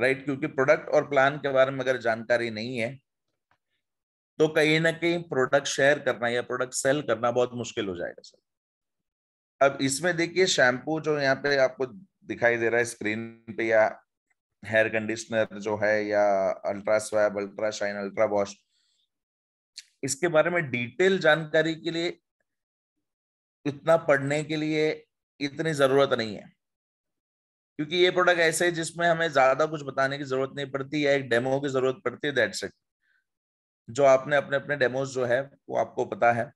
राइट right? क्योंकि प्रोडक्ट और प्लान के बारे में अगर जानकारी नहीं है तो कहीं ना कहीं प्रोडक्ट शेयर करना या प्रोडक्ट सेल करना बहुत मुश्किल हो जाएगा सर अब इसमें देखिए शैम्पू जो यहाँ पे आपको दिखाई दे रहा है स्क्रीन पे या हेयर कंडीशनर जो है या ultra swab ultra shine ultra wash इसके बारे में डिटेल जानकारी के लिए इतना पढ़ने के लिए इतनी जरूरत नहीं है क्योंकि ये प्रोडक्ट ऐसे है जिसमें हमें ज्यादा कुछ बताने की जरूरत नहीं पड़ती या एक डेमो की जरूरत पड़ती है दैट्स जो आपने अपने अपने डेमोज जो है वो आपको पता है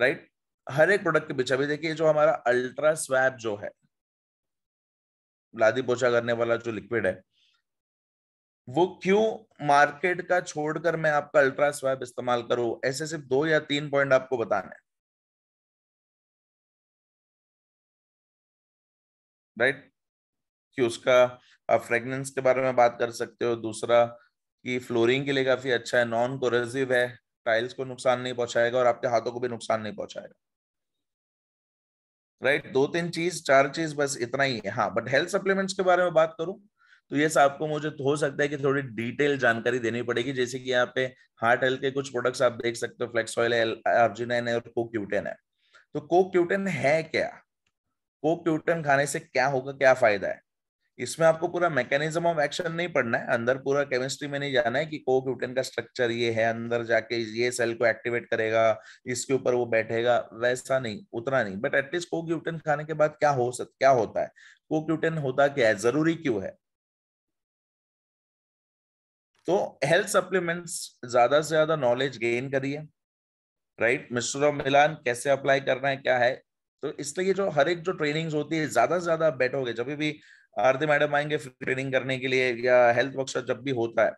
राइट हर एक प्रोडक्ट के पीछे अभी देखिए जो हमारा अल्ट्रा स्वैप जो है लादी पोछा करने वाला जो लिक्विड है वो क्यों मार्केट का छोड़कर मैं आपका अल्ट्रा स्वैप इस्तेमाल करूं ऐसे सिर्फ दो या तीन पॉइंट आपको बताने राइट कि उसका आप फ्रेगनेंस के बारे में बात कर सकते हो दूसरा कि फ्लोरिंग के लिए काफी अच्छा है नॉन कोरेजिव है टाइल्स को नुकसान नहीं पहुंचाएगा और आपके हाथों को भी नुकसान नहीं पहुंचाएगा राइट दो तीन चीज चार चीज बस इतना ही है हाँ बट हेल्थ सप्लीमेंट्स के बारे में बात करूं तो ये आपको मुझे हो सकता है कि थोड़ी डिटेल जानकारी देनी पड़ेगी जैसे कि यहाँ पे हार्ट हेल्थ के कुछ प्रोडक्ट्स आप देख सकते हो फ्लेक्स ऑयल है है और कोक्यूटेन है तो कोक्यूटेन है क्या कोक्यूटेन खाने से क्या होगा क्या फायदा है इसमें आपको पूरा मैकेनिज्म ऑफ एक्शन नहीं पढ़ना है अंदर पूरा केमिस्ट्री में नहीं जाना है कि को क्यूटेन का स्ट्रक्चर ये है अंदर जाके ये सेल को एक्टिवेट करेगा इसके ऊपर वो बैठेगा वैसा नहीं उतना नहीं बट एटलीस्ट को क्यूटेन खाने के बाद क्या हो सक क्या होता है को क्यूटेन होता क्या है जरूरी क्यों है तो हेल्थ सप्लीमेंट्स ज्यादा से ज्यादा नॉलेज गेन करिए राइट मिस्टर ऑफ मिलान कैसे अप्लाई करना है क्या है तो इसलिए जो हर एक जो ट्रेनिंग्स होती है ज्यादा से ज्यादा बैठोगे जब भी आरती मैडम आएंगे ट्रेनिंग करने के लिए या हेल्थ वर्कशॉप जब भी होता है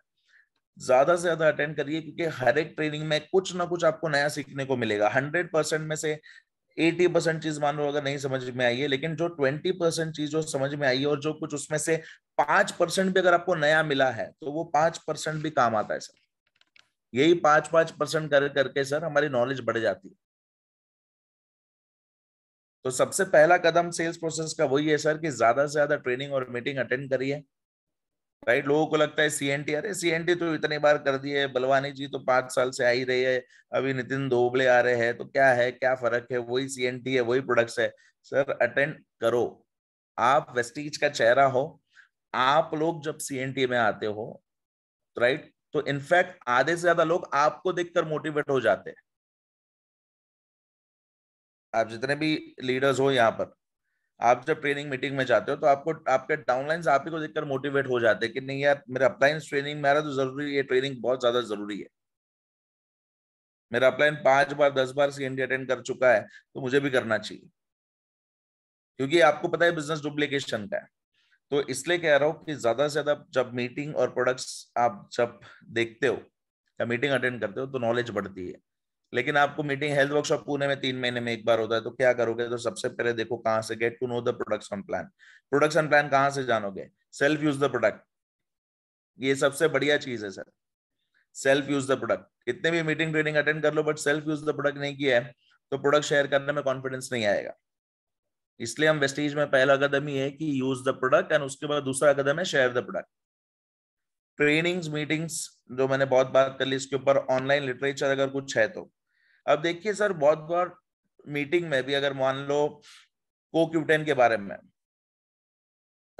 ज्यादा से ज्यादा अटेंड करिए क्योंकि हर एक ट्रेनिंग में कुछ ना कुछ आपको नया सीखने को मिलेगा हंड्रेड परसेंट में से एटी परसेंट चीज मान लो अगर नहीं समझ में आई है लेकिन जो ट्वेंटी परसेंट चीज जो समझ में आई है और जो कुछ उसमें से पांच परसेंट भी अगर आपको नया मिला है तो वो पांच परसेंट भी काम आता है सर यही पांच पांच परसेंट कर करके सर हमारी नॉलेज बढ़ जाती है तो सबसे पहला कदम सेल्स प्रोसेस का वही है सर कि ज्यादा से ज्यादा ट्रेनिंग और मीटिंग अटेंड करिए राइट लोगों को लगता है सीएनटी टी अरे सी एन टी तो इतनी बार कर दिए है बलवानी जी तो पांच साल से आ ही रही है अभी नितिन दोबले आ रहे हैं तो क्या है क्या फर्क है वही सी एन टी है वही प्रोडक्ट्स है सर अटेंड करो आप वेस्टीज का चेहरा हो आप लोग जब सी एन टी में आते हो राइट तो इनफैक्ट आधे से ज्यादा लोग आपको देखकर मोटिवेट हो जाते हैं आप जितने भी लीडर्स हो यहाँ पर आप जब ट्रेनिंग मीटिंग में जाते हो तो आपको आपके डाउनलाइंस आप ही को देखकर मोटिवेट हो जाते हैं कि नहीं यार मेरा अपलाइन ट्रेनिंग मेरा तो जरूरी है ट्रेनिंग बहुत ज्यादा जरूरी है मेरा अपलाइन पांच बार दस बार सी एनडी अटेंड कर चुका है तो मुझे भी करना चाहिए क्योंकि आपको पता है बिजनेस डुप्लीकेशन का है तो इसलिए कह रहा हूँ कि ज्यादा से ज्यादा जब मीटिंग और प्रोडक्ट्स आप जब देखते हो या मीटिंग अटेंड करते हो तो नॉलेज बढ़ती है लेकिन आपको मीटिंग हेल्थ वर्कशॉप पुणे में तीन महीने में एक बार होता है तो क्या करोगे तो सबसे पहले देखो कहां से get to know the production plan production plan कहां से जानोगे सेल्फ यूज द प्रोडक्ट ये सबसे बढ़िया चीज है sir self use the product कितने भी मीटिंग ट्रेनिंग अटेंड कर लो but self use the product नहीं किया है तो प्रोडक्ट शेयर करने में कॉन्फिडेंस नहीं आएगा इसलिए हम वेस्टेज में पहला कदम ही है कि यूज द प्रोडक्ट एंड उसके बाद दूसरा कदम है share the product trainings meetings जो मैंने बहुत बात कर ली इसके ऊपर ऑनलाइन लिटरेचर अगर कुछ है तो अब देखिए सर बहुत बार मीटिंग में भी अगर मान लो को के बारे में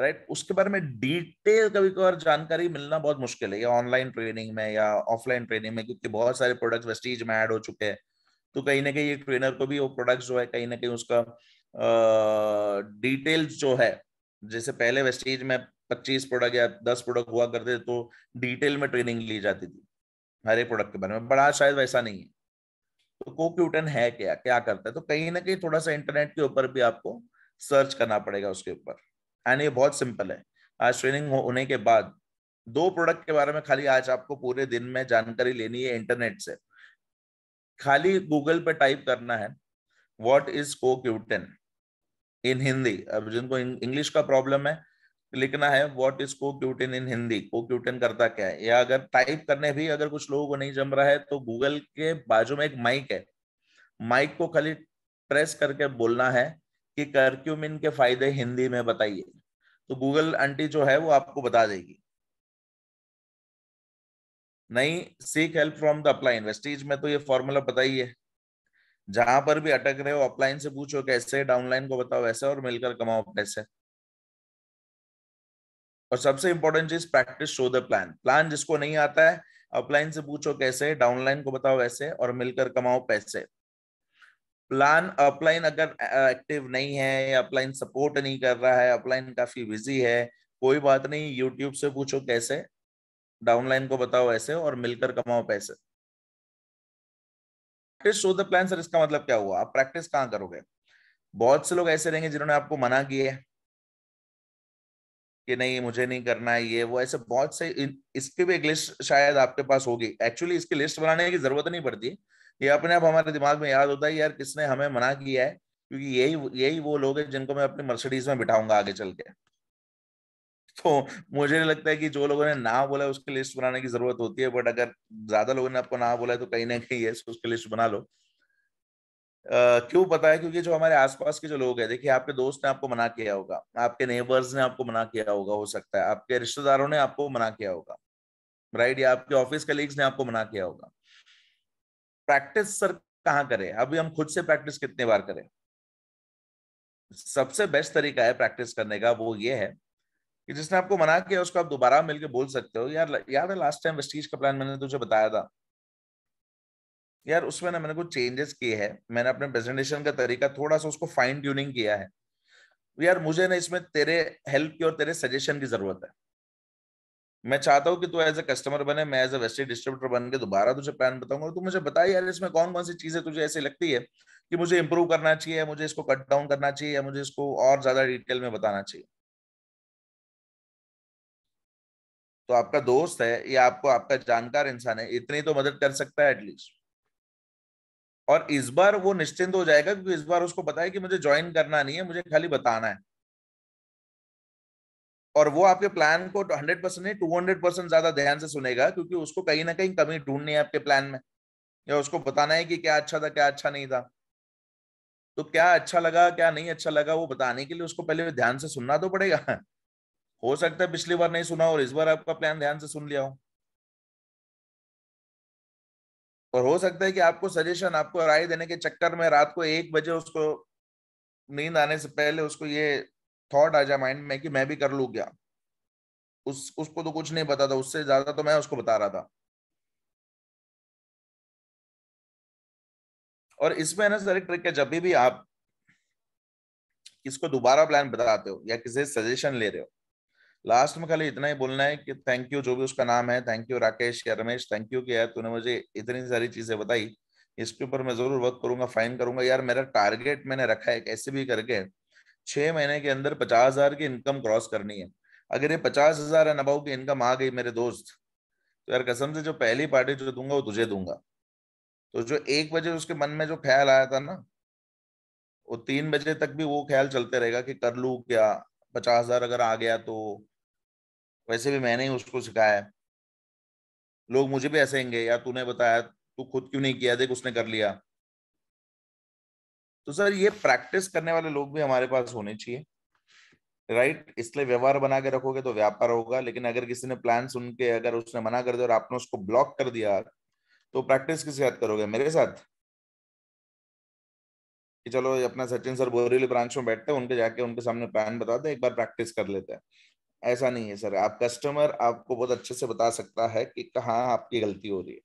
राइट उसके बारे में डिटेल कभी कभार जानकारी मिलना बहुत मुश्किल है या ऑनलाइन ट्रेनिंग में या ऑफलाइन ट्रेनिंग में क्योंकि बहुत सारे प्रोडक्ट्स वेस्टीज में ऐड हो चुके हैं तो कहीं ना कहीं ट्रेनर को भी वो प्रोडक्ट्स जो है कहीं ना कहीं उसका डिटेल्स जो है जैसे पहले वेस्टीज में पच्चीस प्रोडक्ट या दस प्रोडक्ट हुआ करते तो डिटेल में ट्रेनिंग ली जाती थी हर एक प्रोडक्ट के बारे में बड़ा शायद वैसा नहीं है तो कोक्यूटन है क्या क्या करता है तो कहीं ना कहीं थोड़ा सा इंटरनेट के ऊपर भी आपको सर्च करना पड़ेगा उसके ऊपर एंड ये बहुत सिंपल है आज ट्रेनिंग होने के बाद दो प्रोडक्ट के बारे में खाली आज आपको पूरे दिन में जानकारी लेनी है इंटरनेट से खाली गूगल पे टाइप करना है वॉट इज कोक्यूटन इन हिंदी अब जिनको इंग्लिश का प्रॉब्लम है लिखना है व्हाट इज कोक्यूटिन इन हिंदी कोक्यूटिन करता क्या है या अगर टाइप करने भी अगर कुछ लोगों को नहीं जम रहा है तो गूगल के बाजू में एक माइक है माइक को खाली प्रेस करके बोलना है कि करक्यूमिन के फायदे हिंदी में बताइए तो गूगल आंटी जो है वो आपको बता देगी नहीं सीक हेल्प फ्रॉम द अप्लाई इन्वेस्टीज में तो ये फॉर्मूला पता ही है जहां पर भी अटक रहे हो अपलाइन से पूछो कैसे डाउनलाइन को बताओ ऐसे और मिलकर कमाओ पैसे और सबसे इंपॉर्टेंट चीज practice show the plan plan जिसको नहीं आता है अपलाइन से पूछो कैसे डाउनलाइन को बताओ वैसे और मिलकर कमाओ पैसे प्लान अपलाइन अगर एक्टिव नहीं है या अपलाइन सपोर्ट नहीं कर रहा है अपलाइन काफी बिजी है कोई बात नहीं यूट्यूब से पूछो कैसे डाउनलाइन को बताओ ऐसे और मिलकर कमाओ पैसे practice show the plan sir इसका मतलब क्या हुआ आप प्रैक्टिस कहाँ करोगे बहुत से लोग ऐसे रहेंगे जिन्होंने आपको मना किया है कि नहीं मुझे नहीं करना है ये वो ऐसे बहुत से इसकी भी एक लिस्ट शायद आपके पास होगी एक्चुअली इसकी लिस्ट बनाने की जरूरत नहीं पड़ती ये अपने आप हमारे दिमाग में याद होता है यार किसने हमें मना किया है क्योंकि यही यही वो लोग हैं जिनको मैं अपनी मर्सिडीज में बिठाऊंगा आगे चल के तो मुझे नहीं लगता है कि जो लोगों ने ना बोला उसकी लिस्ट बनाने की जरूरत होती है बट अगर ज्यादा लोगों ने आपको ना बोला है तो कहीं ना कहीं ये उसकी लिस्ट बना लो क्यों पता है क्योंकि जो हमारे आसपास के जो लोग हैं देखिए आपके दोस्त ने आपको मना किया होगा आपके नेबर्स ने आपको मना किया होगा हो सकता है आपके रिश्तेदारों ने आपको मना किया होगा राइट या आपके ऑफिस कलीग्स ने आपको मना किया होगा प्रैक्टिस सर कहाँ करें अभी हम खुद से प्रैक्टिस कितने बार करें सबसे बेस्ट तरीका है प्रैक्टिस करने का वो ये है कि जिसने आपको मना किया उसको आप दोबारा मिलके बोल सकते हो यार यार लास्ट टाइम वेस्टीज का प्लान मैंने तुझे बताया था यार उसमें ना मैंने कुछ चेंजेस किए हैं मैंने अपने प्रेजेंटेशन का तरीका थोड़ा सा उसको फाइन ट्यूनिंग किया है यार मुझे ना इसमें तेरे हेल्प की और तेरे सजेशन की जरूरत है मैं चाहता हूँ कि तू एज ए कस्टमर बने मैं एज ए वेस्ट डिस्ट्रीब्यूटर बन के दोबारा तुझे प्लान बताऊंगा तू मुझे बता यार इसमें कौन कौन सी चीजें तुझे ऐसी लगती है कि मुझे इंप्रूव करना चाहिए मुझे इसको कट डाउन करना चाहिए या मुझे इसको और ज्यादा डिटेल में बताना चाहिए तो आपका दोस्त है या आपको आपका जानकार इंसान है इतनी तो मदद कर सकता है एटलीस्ट और इस बार वो निश्चिंत हो जाएगा क्योंकि इस बार उसको बताया कि मुझे ज्वाइन करना नहीं है मुझे खाली बताना है और वो आपके प्लान को 100 परसेंट नहीं हंड्रेड परसेंट ज्यादा ध्यान से सुनेगा क्योंकि उसको कहीं ना कहीं कमी ढूंढनी है आपके प्लान में या उसको बताना है कि क्या अच्छा था क्या अच्छा नहीं था तो क्या अच्छा लगा क्या नहीं अच्छा लगा वो बताने के लिए उसको पहले ध्यान से सुनना तो पड़ेगा हो सकता है पिछली बार नहीं सुना और इस बार आपका प्लान ध्यान से सुन लिया हो और हो सकता है कि आपको सजेशन आपको राय देने के चक्कर में रात को एक बजे उसको नींद आने से पहले उसको ये थॉट आ जाए माइंड में कि मैं भी कर लू क्या उस उसको तो कुछ नहीं पता था उससे ज्यादा तो मैं उसको बता रहा था और इसमें ना सर एक ट्रिक है जब भी, भी आप किसको दोबारा प्लान बताते हो या किसी सजेशन ले रहे हो लास्ट में खाली इतना ही बोलना है कि थैंक यू जो भी उसका नाम है थैंक यू राकेश या रमेश थैंक यू किया तूने मुझे इतनी सारी चीजें बताई इसके ऊपर मैं जरूर वर्क करूंगा फाइन करूंगा यार मेरा टारगेट मैंने रखा है कैसे भी करके छह महीने के अंदर पचास हजार की इनकम क्रॉस करनी है अगर ये पचास हजार एंड अबाउ की इनकम आ गई मेरे दोस्त तो यार कसम से जो पहली पार्टी जो दूंगा वो तुझे दूंगा तो जो एक बजे उसके मन में जो ख्याल आया था ना वो तीन बजे तक भी वो ख्याल चलते रहेगा कि कर लू क्या पचास हजार अगर आ गया तो वैसे भी मैंने ही उसको सिखाया लोग मुझे भी हंसेंगे यार तूने बताया तू खुद क्यों नहीं किया देख उसने कर लिया तो सर ये प्रैक्टिस करने वाले लोग भी हमारे पास होने चाहिए राइट right? इसलिए व्यवहार बना के रखोगे तो व्यापार होगा लेकिन अगर किसी ने प्लान सुन के अगर उसने मना कर दिया और आपने उसको ब्लॉक कर दिया तो प्रैक्टिस किसके साथ करोगे मेरे साथ कि चलो अपना सचिन सर बोरेली ब्रांच में बैठते हैं उनके जाके उनके सामने प्लान बताते हैं एक बार प्रैक्टिस कर लेते हैं ऐसा नहीं है सर आप कस्टमर आपको बहुत अच्छे से बता सकता है कि कहाँ आपकी गलती हो रही है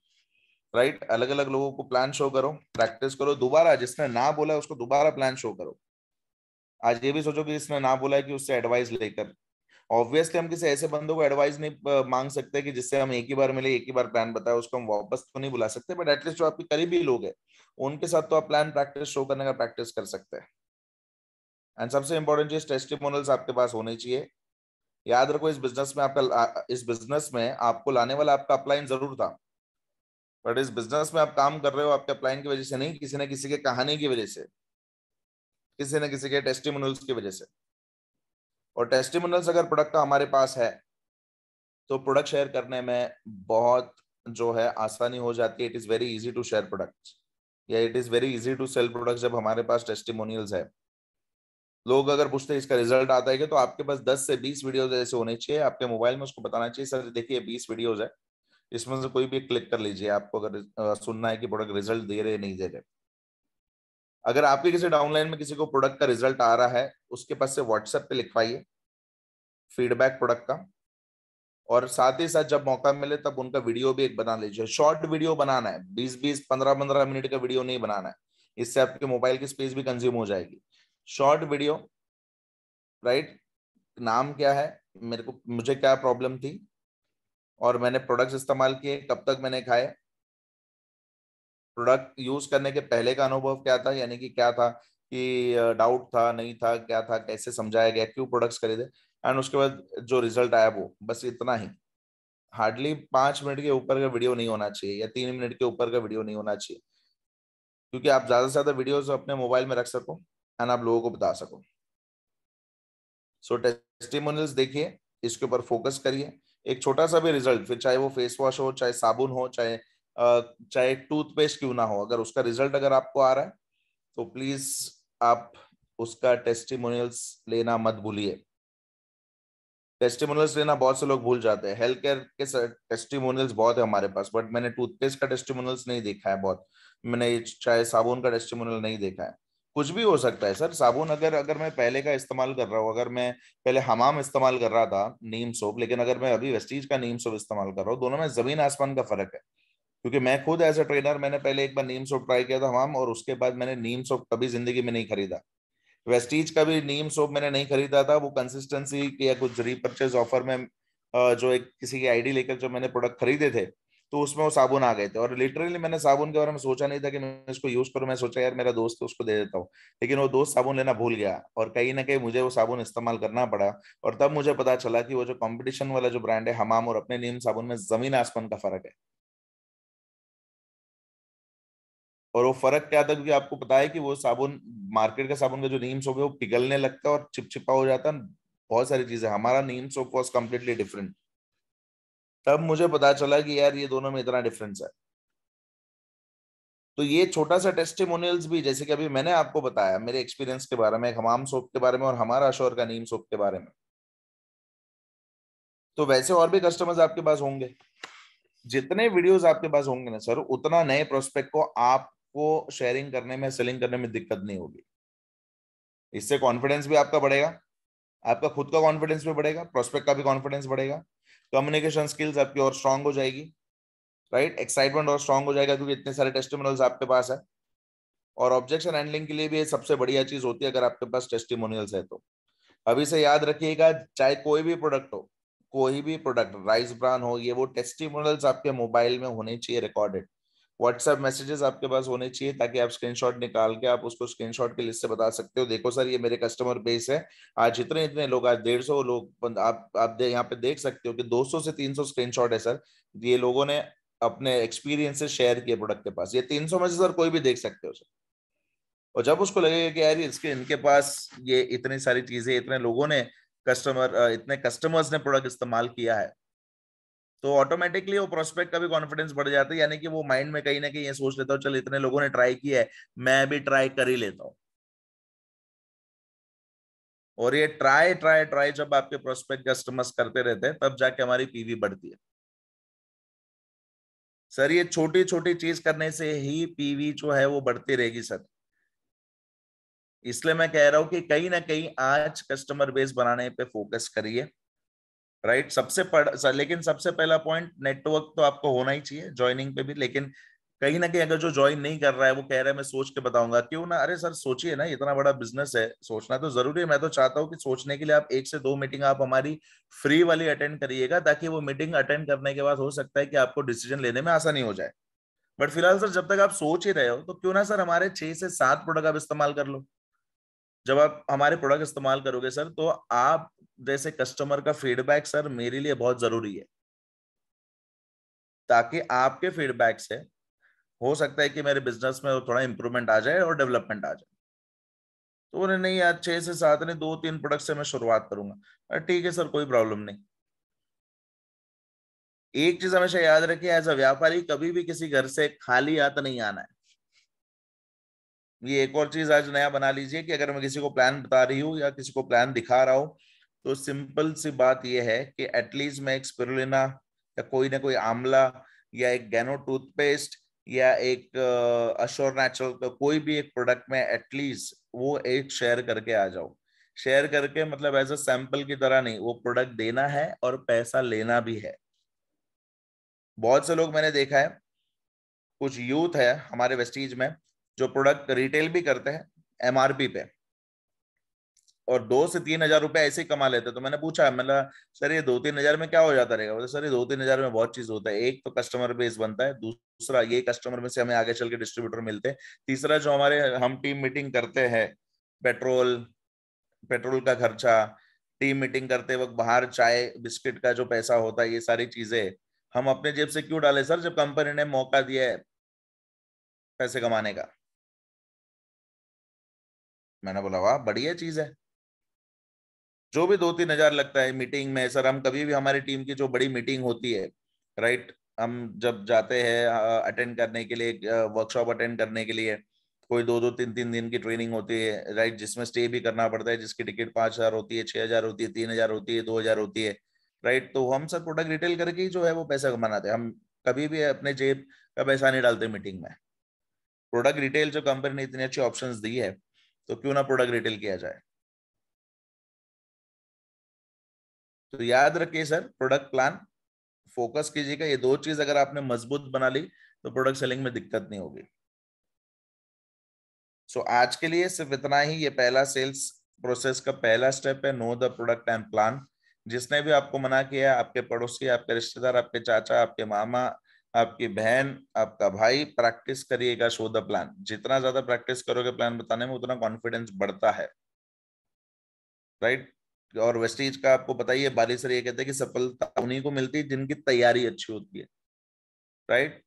राइट right? अलग अलग लोगों को प्लान शो करो प्रैक्टिस करो दोबारा जिसने ना बोला उसको दोबारा प्लान शो करो आज ये भी सोचो कि जिसने ना बोला है कि उससे एडवाइस लेकर ऑब्वियसली हम किसी ऐसे बंदों को एडवाइस नहीं मांग सकते कि जिससे हम एक ही बार मिले एक ही बार प्लान बताए उसको हम वापस तो नहीं बुला सकते बट एटलीस्ट जो आपके करीबी लोग हैं उनके साथ तो आप प्लान प्रैक्टिस शो करने का प्रैक्टिस कर सकते हैं एंड सबसे इंपॉर्टेंट चीज टेस्टिमोनल्स आपके पास होने चाहिए याद रखो इस बिजनेस में आपका इस बिजनेस में आपको लाने वाला आपका अपलाइन जरूर था बट इस बिजनेस में आप काम कर रहे हो आपके अपलाइन की वजह से नहीं किसी ने किसी के कहानी की वजह से किसी न किसी के टेस्टिमोनल्स की वजह से और टेस्टिमोनल्स अगर प्रोडक्ट का हमारे पास है तो प्रोडक्ट शेयर करने में बहुत जो है आसानी हो जाती है it is very easy to share product या it is very easy to sell product जब हमारे पास टेस्टिमोनियल्स है लोग अगर पूछते हैं इसका रिजल्ट आता है कि तो आपके पास 10 से 20 वीडियोस ऐसे होने चाहिए आपके मोबाइल में उसको बताना चाहिए सर देखिए 20 वीडियोस है इसमें से कोई भी क्लिक कर लीजिए आपको अगर सुनना है कि प्रोडक्ट रिजल्ट दे रहे नहीं दे रहे अगर आपके किसी डाउनलाइन में किसी को प्रोडक्ट का रिजल्ट आ रहा है उसके पास से व्हाट्सएप पे लिखवाइए फीडबैक प्रोडक्ट का और साथ ही साथ जब मौका मिले तब उनका वीडियो भी एक बना लीजिए शॉर्ट वीडियो बनाना है बीस बीस पंद्रह पंद्रह मिनट का वीडियो नहीं बनाना है इससे आपके मोबाइल की स्पेस भी कंज्यूम हो जाएगी शॉर्ट वीडियो राइट नाम क्या है मेरे को मुझे क्या प्रॉब्लम थी और मैंने प्रोडक्ट्स इस्तेमाल किए कब तक मैंने खाए प्रोडक्ट यूज करने के पहले का अनुभव क्या था यानी कि क्या था कि डाउट था नहीं था क्या था कैसे समझाया गया क्यों प्रोडक्ट्स खरीदे एंड उसके बाद जो रिजल्ट आया वो बस इतना ही हार्डली पांच मिनट के ऊपर का वीडियो नहीं होना चाहिए या तीन मिनट के ऊपर का वीडियो नहीं होना चाहिए क्योंकि आप ज्यादा से ज्यादा वीडियोस अपने मोबाइल में रख सको एंड आप लोगों को बता सको सो टेस्टिमोनियल देखिए इसके ऊपर फोकस करिए एक छोटा सा भी रिजल्ट फिर चाहे वो फेस वॉश हो चाहे साबुन हो चाहे चाहे टूथपेस्ट क्यों ना हो अगर उसका रिजल्ट अगर आपको आ रहा है तो प्लीज आप उसका टेस्टिमोनियल्स लेना मत भूलिए टेस्टिमोनियल्स लेना बहुत से लोग भूल जाते हैं हेल्थ केयर के टेस्टिमोनियल्स बहुत है हमारे पास बट मैंने टूथपेस्ट का टेस्टिमोनियल्स नहीं देखा है बहुत मैंने चाहे साबुन का टेस्टिमोनियल नहीं देखा है कुछ भी हो सकता है सर साबुन अगर अगर मैं पहले का इस्तेमाल कर रहा हूँ अगर मैं पहले हमाम इस्तेमाल कर रहा था नीम सोप लेकिन अगर मैं अभी वेस्टीज का नीम सोप इस्तेमाल कर रहा हूँ दोनों में जमीन आसमान का फर्क है क्योंकि मैं खुद एज ए ट्रेनर मैंने पहले एक बार नीम सोप ट्राई किया था हमाम और उसके बाद मैंने नीम सोप कभी जिंदगी में नहीं खरीदा वेस्टीज का भी नीम सोप मैंने नहीं खरीदा था वो कंसिस्टेंसी या कुछ रीपर्चेज ऑफर में जो एक किसी की आईडी लेकर जो मैंने प्रोडक्ट खरीदे थे तो उसमें वो साबुन आ गए थे और लिटरली मैंने साबुन के बारे में सोचा नहीं था कि मैं इसको यूज करूँ मैं सोचा यार मेरा दोस्त तो उसको दे देता हूँ लेकिन वो दोस्त साबुन लेना भूल गया और कहीं ना कहीं मुझे वो साबुन इस्तेमाल करना पड़ा और तब मुझे पता चला कि वो जो कॉम्पिटिशन वाला जो ब्रांड है हमाम और अपने नीम साबुन में जमीन आसमान का फर्क है और वो फर्क क्या था क्योंकि आपको पता है कि वो साबुन मार्केट का साबुन का जो नीम सोप है वो पिघलने लगता है और चिपचिपा हो जाता है बहुत सारी चीजें हमारा neem soap was completely different तब मुझे पता चला कि यार ये दोनों में इतना डिफरेंस है तो ये छोटा सा टेस्टिमोनियल्स भी जैसे कि अभी मैंने आपको बताया मेरे एक्सपीरियंस के बारे में हमाम सोप के बारे में और हमारा शोर का नीम सोप के बारे में तो वैसे और भी कस्टमर्स आपके पास होंगे जितने वीडियोस आपके पास होंगे ना सर उतना नए प्रोस्पेक्ट को आपको शेयरिंग करने में सेलिंग करने में दिक्कत नहीं होगी इससे कॉन्फिडेंस भी आपका बढ़ेगा आपका खुद का कॉन्फिडेंस भी बढ़ेगा प्रोस्पेक्ट का भी कॉन्फिडेंस बढ़ेगा कम्युनिकेशन तो स्किल्स आपकी और स्ट्रांग हो जाएगी राइट एक्साइटमेंट और स्ट्रांग हो जाएगा क्योंकि इतने सारे टेस्टिमोनियल्स आपके पास है और ऑब्जेक्शन हैंडलिंग के लिए भी ये सबसे बढ़िया चीज होती है अगर आपके पास टेस्टिमोनियल्स है तो अभी से याद रखिएगा चाहे कोई भी प्रोडक्ट हो कोई भी प्रोडक्ट राइस ब्रांड हो ये वो टेस्टिमोनियल्स आपके मोबाइल में होने चाहिए रिकॉर्डेड व्हाट्सएप मैसेजेस आपके पास होने चाहिए ताकि आप स्क्रीनशॉट निकाल के आप उसको स्क्रीनशॉट की लिस्ट से बता सकते हो देखो सर ये मेरे कस्टमर बेस है आज इतने इतने लोग आज डेढ़ सौ लोग आप आप दे, यहाँ पे देख सकते हो कि दो सौ से तीन स्क्रीन शॉट है सर ये लोगों ने अपने से शेयर किए प्रोडक्ट के पास ये सौ में से सर कोई भी देख सकते हो सर और जब उसको लगेगा कि यार इसके इनके पास ये इतनी सारी चीजें इतने लोगों ने कस्टमर इतने कस्टमर्स ने प्रोडक्ट इस्तेमाल किया है तो ऑटोमेटिकली वो प्रोस्पेक्ट का भी कॉन्फिडेंस बढ़ जाता है यानी कि वो माइंड में कहीं ना कहीं ये सोच लेता हूँ चल इतने लोगों ने ट्राई किया है मैं भी ट्राई कर ही लेता हूँ और ये ट्राई ट्राई ट्राई जब आपके प्रोस्पेक्ट कस्टमर्स करते रहते हैं तब जाके हमारी पीवी बढ़ती है सर ये छोटी छोटी चीज करने से ही पीवी जो है वो बढ़ती रहेगी सर इसलिए मैं कह रहा हूं कि कहीं ना कहीं आज कस्टमर बेस बनाने पे फोकस करिए राइट right? सबसे पड़ लेकिन सबसे पहला पॉइंट नेटवर्क तो आपको होना ही चाहिए ज्वाइनिंग पे भी लेकिन कहीं ना कहीं अगर जो ज्वाइन नहीं कर रहा है वो कह रहा है मैं सोच के बताऊंगा क्यों ना अरे सर सोचिए ना इतना बड़ा बिजनेस है सोचना तो जरूरी है मैं तो चाहता हूँ कि सोचने के लिए आप एक से दो मीटिंग आप हमारी फ्री वाली अटेंड करिएगा ताकि वो मीटिंग अटेंड करने के बाद हो सकता है कि आपको डिसीजन लेने में आसानी हो जाए बट फिलहाल सर जब तक आप सोच ही रहे हो तो क्यों ना सर हमारे छह से सात प्रोडक्ट आप इस्तेमाल कर लो जब आप हमारे प्रोडक्ट इस्तेमाल करोगे सर तो आप जैसे कस्टमर का फीडबैक सर मेरे लिए बहुत जरूरी है ताकि आपके फीडबैक से हो सकता है कि मेरे बिजनेस में थोड़ा इंप्रूवमेंट आ जाए और डेवलपमेंट आ जाए तो उन्हें नहीं यार छह से सात नहीं दो तीन प्रोडक्ट से मैं शुरुआत करूंगा अरे ठीक है सर कोई प्रॉब्लम नहीं एक चीज हमेशा याद रखिए एज अ व्यापारी कभी भी किसी घर से खाली हाथ नहीं आना है ये एक और चीज आज नया बना लीजिए कि अगर मैं किसी को प्लान बता रही हूँ या किसी को प्लान दिखा रहा हूं तो सिंपल सी बात यह है कि एटलीस्ट मैं एक स्पिरुलिना या कोई ना कोई आमला या एक गैनो टूथपेस्ट या एक अशोर नेचुरल का कोई भी एक प्रोडक्ट में एटलीस्ट वो एक शेयर करके आ जाओ शेयर करके मतलब एज अ सैंपल की तरह नहीं वो प्रोडक्ट देना है और पैसा लेना भी है बहुत से लोग मैंने देखा है कुछ यूथ है हमारे वेस्टीज में जो प्रोडक्ट रिटेल भी करते हैं एमआरपी पे और दो से तीन हजार रुपए ऐसे ही कमा लेते तो मैंने पूछा मतलब सर ये दो तीन हजार में क्या हो जाता रहेगा बोले सर ये दो तीन हजार में बहुत चीज होता है एक तो कस्टमर बेस बनता है दूसरा ये कस्टमर में से हमें आगे चल के डिस्ट्रीब्यूटर मिलते हैं तीसरा जो हमारे हम टीम मीटिंग करते हैं पेट्रोल पेट्रोल का खर्चा टीम मीटिंग करते वक्त बाहर चाय बिस्किट का जो पैसा होता है ये सारी चीजें हम अपने जेब से क्यों डाले सर जब कंपनी ने मौका दिया है पैसे कमाने का मैंने बोला वाह बढ़िया चीज है जो भी दो तीन हजार लगता है मीटिंग में सर हम कभी भी हमारी टीम की जो बड़ी मीटिंग होती है राइट हम जब जाते हैं अटेंड करने के लिए वर्कशॉप अटेंड करने के लिए कोई दो दो तीन तीन दिन की ट्रेनिंग होती है राइट जिसमें स्टे भी करना पड़ता है जिसकी टिकट पाँच हजार होती है छह हजार होती है तीन हजार होती है दो हजार होती है राइट तो हम सर प्रोडक्ट रिटेल करके ही जो है वो पैसा कमाते हैं हम कभी भी अपने जेब का पैसा नहीं डालते मीटिंग में प्रोडक्ट रिटेल जो कंपनी ने इतनी अच्छी ऑप्शन दी है तो क्यों ना प्रोडक्ट रिटेल किया जाए तो याद रखिए सर प्रोडक्ट प्लान फोकस कीजिएगा ये दो चीज अगर आपने मजबूत बना ली तो प्रोडक्ट सेलिंग में दिक्कत नहीं होगी सो so, आज के लिए सिर्फ इतना ही ये पहला सेल्स प्रोसेस का पहला स्टेप है know the product and plan जिसने भी आपको मना किया आपके पड़ोसी आपके रिश्तेदार आपके चाचा आपके मामा आपकी बहन आपका भाई प्रैक्टिस करिएगा शो द प्लान जितना ज्यादा प्रैक्टिस करोगे प्लान बताने में उतना कॉन्फिडेंस बढ़ता है राइट right? और वेस्ट का आपको पता ही है बालेसर ये कहते हैं कि सफलता उन्हीं को मिलती है जिनकी तैयारी अच्छी होती है right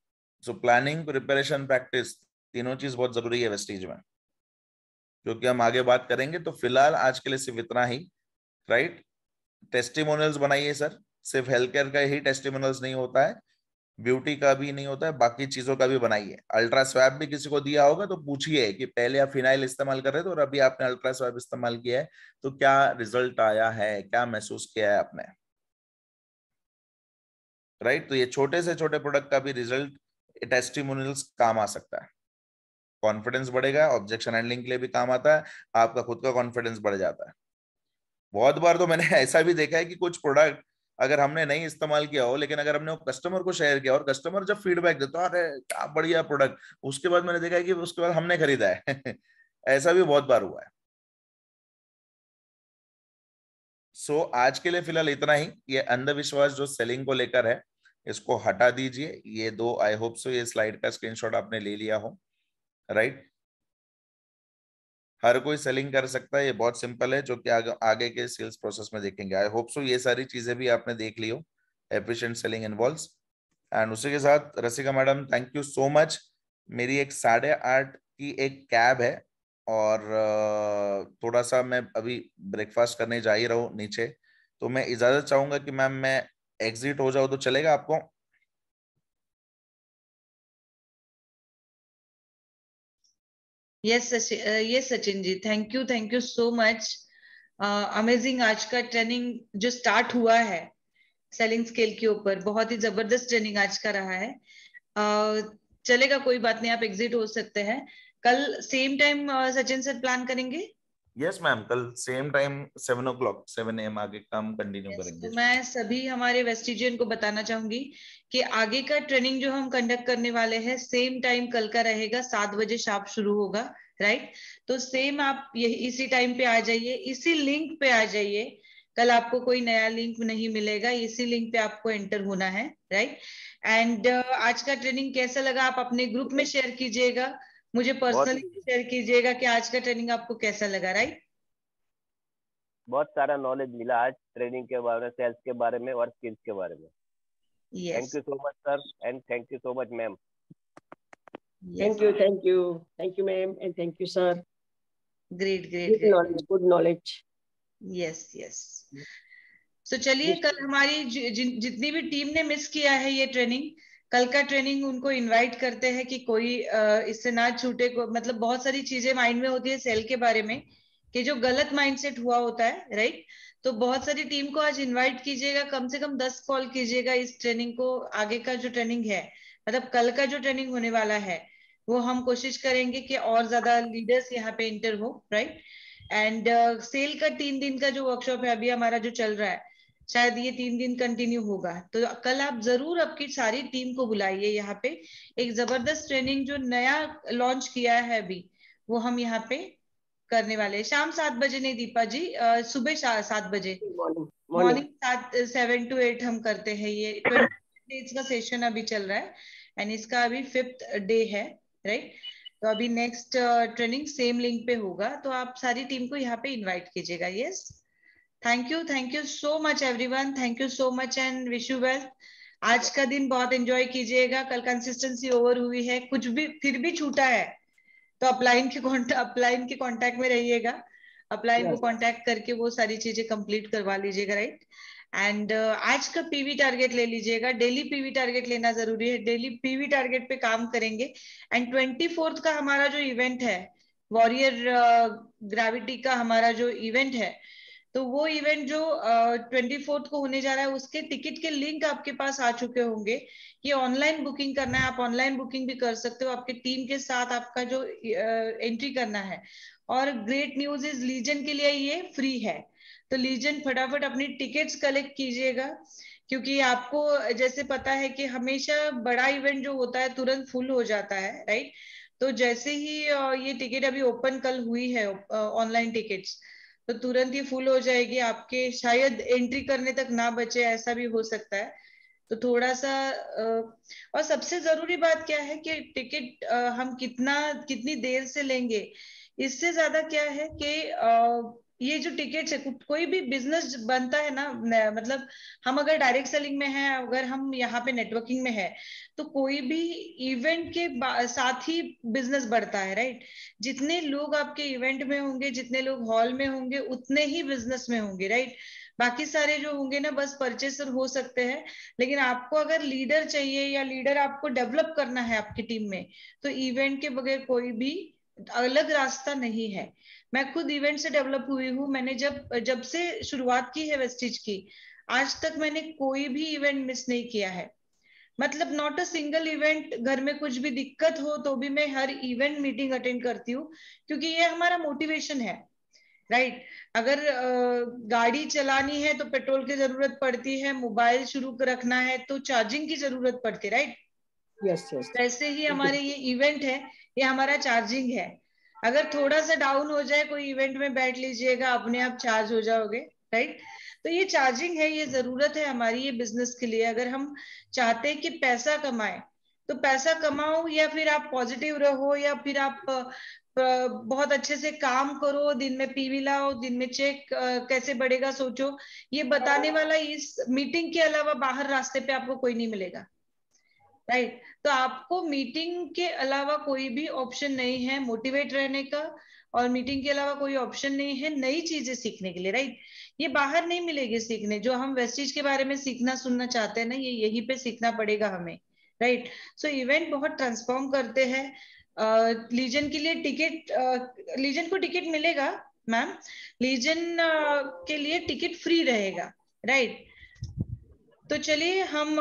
so planning preparation practice तीनों चीज बहुत जरूरी है वेस्ट में जो कि हम आगे बात करेंगे तो फिलहाल आज के लिए सिर्फ इतना ही राइट टेस्टिमोनियल्स बनाइए सर सिर्फ हेल्थ केयर का ही टेस्टिमोनियल्स नहीं होता है ब्यूटी का भी नहीं होता है बाकी चीजों का भी बनाइए अल्ट्रा भी किसी को दिया होगा तो पूछिए कि पहले आप फिनाइल इस्तेमाल कर रहे थे और अभी आपने अल्ट्रा इस्तेमाल किया है तो क्या रिजल्ट आया है क्या महसूस किया है आपने राइट right? तो ये छोटे से छोटे प्रोडक्ट का भी रिजल्ट टेस्टिमोनियल्स काम आ सकता है कॉन्फिडेंस बढ़ेगा ऑब्जेक्शन हैंडलिंग के लिए भी काम आता है आपका खुद का कॉन्फिडेंस बढ़ जाता है बहुत बार तो मैंने ऐसा भी देखा है कि कुछ प्रोडक्ट अगर हमने नहीं इस्तेमाल किया हो लेकिन अगर हमने वो कस्टमर को शेयर किया और कस्टमर जब फीडबैक देता अरे क्या बढ़िया प्रोडक्ट उसके बाद मैंने देखा है कि उसके बाद हमने खरीदा है ऐसा भी बहुत बार हुआ है सो so, आज के लिए फिलहाल इतना ही ये अंधविश्वास जो सेलिंग को लेकर है इसको हटा दीजिए ये दो आई होप सो ये स्लाइड का स्क्रीनशॉट आपने ले लिया हो राइट right? हर कोई सेलिंग कर सकता है ये बहुत सिंपल है जो कि आग, आगे के सेल्स प्रोसेस में देखेंगे आई होप सो ये सारी चीजें भी आपने देख ली हो एफिशियंट सेलिंग इन्वॉल्व्स एंड उसी के साथ Rasika madam thank you so much मेरी एक साढ़े आठ की एक कैब है और थोड़ा सा मैं अभी ब्रेकफास्ट करने जा ही रहा हूँ नीचे तो मैं इजाजत चाहूंगा कि मैम मैं एग्जिट हो जाऊँ तो चलेगा आपको yes yes Sachin ji thank you thank you so much amazing आज का ट्रेनिंग जो स्टार्ट हुआ है सेलिंग स्केल के ऊपर बहुत ही जबरदस्त ट्रेनिंग आज का रहा है uh, चलेगा कोई बात नहीं आप एग्जिट हो सकते हैं कल same time Sachin sir plan करेंगे यस मैम कल same time seven o'clock seven एम आगे काम कंटिन्यू yes, करेंगे मैं सभी हमारे वेस्टिजियन को बताना चाहूंगी कि आगे का ट्रेनिंग जो हम कंडक्ट करने वाले हैं सेम टाइम कल का रहेगा सात बजे शाप शुरू होगा राइट तो सेम आप यही इसी टाइम पे आ जाइए इसी लिंक पे आ जाइए कल आपको कोई नया लिंक नहीं मिलेगा इसी लिंक पे आपको एंटर होना है राइट एंड uh, आज का ट्रेनिंग कैसा लगा आप अपने ग्रुप में शेयर कीजिएगा मुझे पर्सनली शेयर कीजिएगा कि आज का ट्रेनिंग आपको कैसा लगा राइट बहुत सारा नॉलेज मिला आज ट्रेनिंग के बारे में सेल्स के बारे में और स्किल्स के बारे में thank you so much sir and thank you so much ma'am thank you thank you thank you ma'am and thank you sir great great knowledge good knowledge yes yes तो चलिए कल हमारी जि, जि, जितनी भी टीम ने मिस किया है ये ट्रेनिंग कल का ट्रेनिंग उनको इनवाइट करते हैं कि कोई इससे ना छूटे मतलब बहुत सारी चीजें माइंड में होती है सेल के बारे में कि जो गलत माइंडसेट हुआ होता है राइट तो बहुत सारी टीम को आज इनवाइट कीजिएगा कम से कम दस कॉल कीजिएगा इस ट्रेनिंग को आगे का जो ट्रेनिंग है मतलब कल का जो ट्रेनिंग होने वाला है वो हम कोशिश करेंगे कि और ज्यादा लीडर्स यहाँ पे इंटर हो राइट एंड सेल का तीन दिन का जो वर्कशॉप है अभी हमारा जो चल रहा है शायद ये तीन दिन कंटिन्यू होगा तो कल आप जरूर आपकी सारी टीम को बुलाइए यहाँ पे एक जबरदस्त ट्रेनिंग जो नया लॉन्च किया है अभी वो हम यहाँ पे करने वाले शाम सात बजे नहीं दीपा जी सुबह सात बजे मॉर्निंग सात सेवन टू एट हम करते हैं ये डेज का सेशन अभी चल रहा है एंड इसका अभी फिफ्थ डे है राइट तो अभी नेक्स्ट ट्रेनिंग सेम लिंक पे होगा तो आप सारी टीम को यहाँ पे इनवाइट कीजिएगा yes yes? Thank you thank you so much everyone thank you so much and wish you well आज का दिन बहुत एंजॉय कीजिएगा कल कंसिस्टेंसी ओवर हुई है कुछ भी फिर भी छूटा है तो अपलाइन के अपलाइन के कांटेक्ट में रहिएगा अपलाइन को कांटेक्ट करके वो सारी चीजें कंप्लीट करवा लीजिएगा राइट एंड uh, आज का पीवी टारगेट ले लीजिएगा डेली पीवी टारगेट लेना जरूरी है डेली पीवी टारगेट पे काम करेंगे एंड ट्वेंटी फोर्थ का हमारा जो इवेंट है वॉरियर ग्रेविटी uh, का हमारा जो इवेंट है तो वो इवेंट जो ट्वेंटी uh, को होने जा रहा है उसके टिकट के लिंक आपके पास आ चुके होंगे ये ऑनलाइन बुकिंग करना है आप ऑनलाइन बुकिंग भी कर सकते हो आपके टीम के साथ आपका जो एंट्री uh, करना है और ग्रेट न्यूज इज लीजन के लिए ये फ्री है तो लीजन फटाफट अपनी टिकट्स कलेक्ट कीजिएगा क्योंकि आपको जैसे पता है कि हमेशा बड़ा इवेंट जो होता है तुरंत फुल हो जाता है राइट तो जैसे ही ये टिकट अभी ओपन कल हुई है ऑनलाइन टिकट्स तो तुरंत ही फुल हो जाएगी आपके शायद एंट्री करने तक ना बचे ऐसा भी हो सकता है तो थोड़ा सा और सबसे जरूरी बात क्या है कि टिकट हम कितना कितनी देर से लेंगे इससे ज्यादा क्या है कि ये जो टिकेट्स है कोई भी बिजनेस बनता है ना मतलब हम अगर डायरेक्ट सेलिंग में है अगर हम यहाँ पे नेटवर्किंग में है तो कोई भी इवेंट के साथ ही बिजनेस बढ़ता है राइट जितने लोग आपके इवेंट में होंगे जितने लोग हॉल में होंगे उतने ही बिजनेस में होंगे राइट बाकी सारे जो होंगे ना बस परचेसर हो सकते हैं लेकिन आपको अगर लीडर चाहिए या लीडर आपको डेवलप करना है आपकी टीम में तो इवेंट के बगैर कोई भी अलग रास्ता नहीं है मैं खुद इवेंट से डेवलप हुई हूँ मैंने जब जब से शुरुआत की है वेस्टिज की आज तक मैंने कोई भी इवेंट मिस नहीं किया है मतलब नॉट अ सिंगल इवेंट घर में कुछ भी दिक्कत हो तो भी मैं हर इवेंट मीटिंग अटेंड करती हूँ क्योंकि ये हमारा मोटिवेशन है राइट right. अगर गाड़ी चलानी है तो पेट्रोल की जरूरत पड़ती है मोबाइल शुरू रखना है तो चार्जिंग की जरूरत पड़ती है राइट यस यस ऐसे ही हमारे ये इवेंट है ये हमारा चार्जिंग है अगर थोड़ा सा डाउन हो जाए कोई इवेंट में बैठ लीजिएगा अपने आप चार्ज हो जाओगे राइट तो ये चार्जिंग है ये जरूरत है हमारी ये बिजनेस के लिए अगर हम चाहते हैं कि पैसा कमाए तो पैसा कमाओ या फिर आप पॉजिटिव रहो या फिर आप बहुत अच्छे से काम करो दिन में पीवी लाओ दिन में चेक कैसे बढ़ेगा सोचो ये बताने वाला इस मीटिंग के अलावा बाहर रास्ते पे आपको कोई नहीं मिलेगा राइट right. तो आपको मीटिंग के अलावा कोई भी ऑप्शन नहीं है मोटिवेट रहने का और मीटिंग के अलावा कोई ऑप्शन नहीं है नई चीजें सीखने के लिए राइट ये बाहर नहीं मिलेगी सीखने जो हम वेस्टिज के बारे में सीखना सुनना चाहते हैं ना ये यहीं पे सीखना पड़ेगा हमें राइट सो इवेंट बहुत ट्रांसफॉर्म करते हैं लीजन के लिए टिकट लीजन को टिकट मिलेगा मैम लीजन के लिए टिकट फ्री रहेगा राइट right? तो चलिए हम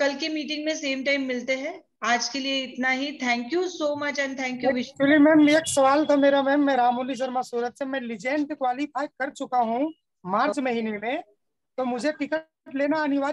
कल के मीटिंग में सेम टाइम मिलते हैं आज के लिए इतना ही thank you so much and thank you actually ma'am एक सवाल था मेरा मैम मैं रामोली शर्मा सूरत से मैं लिजेंट क्वालिफाई कर चुका हूँ मार्च तो महीने में तो मुझे टिकट लेना अनिवार्य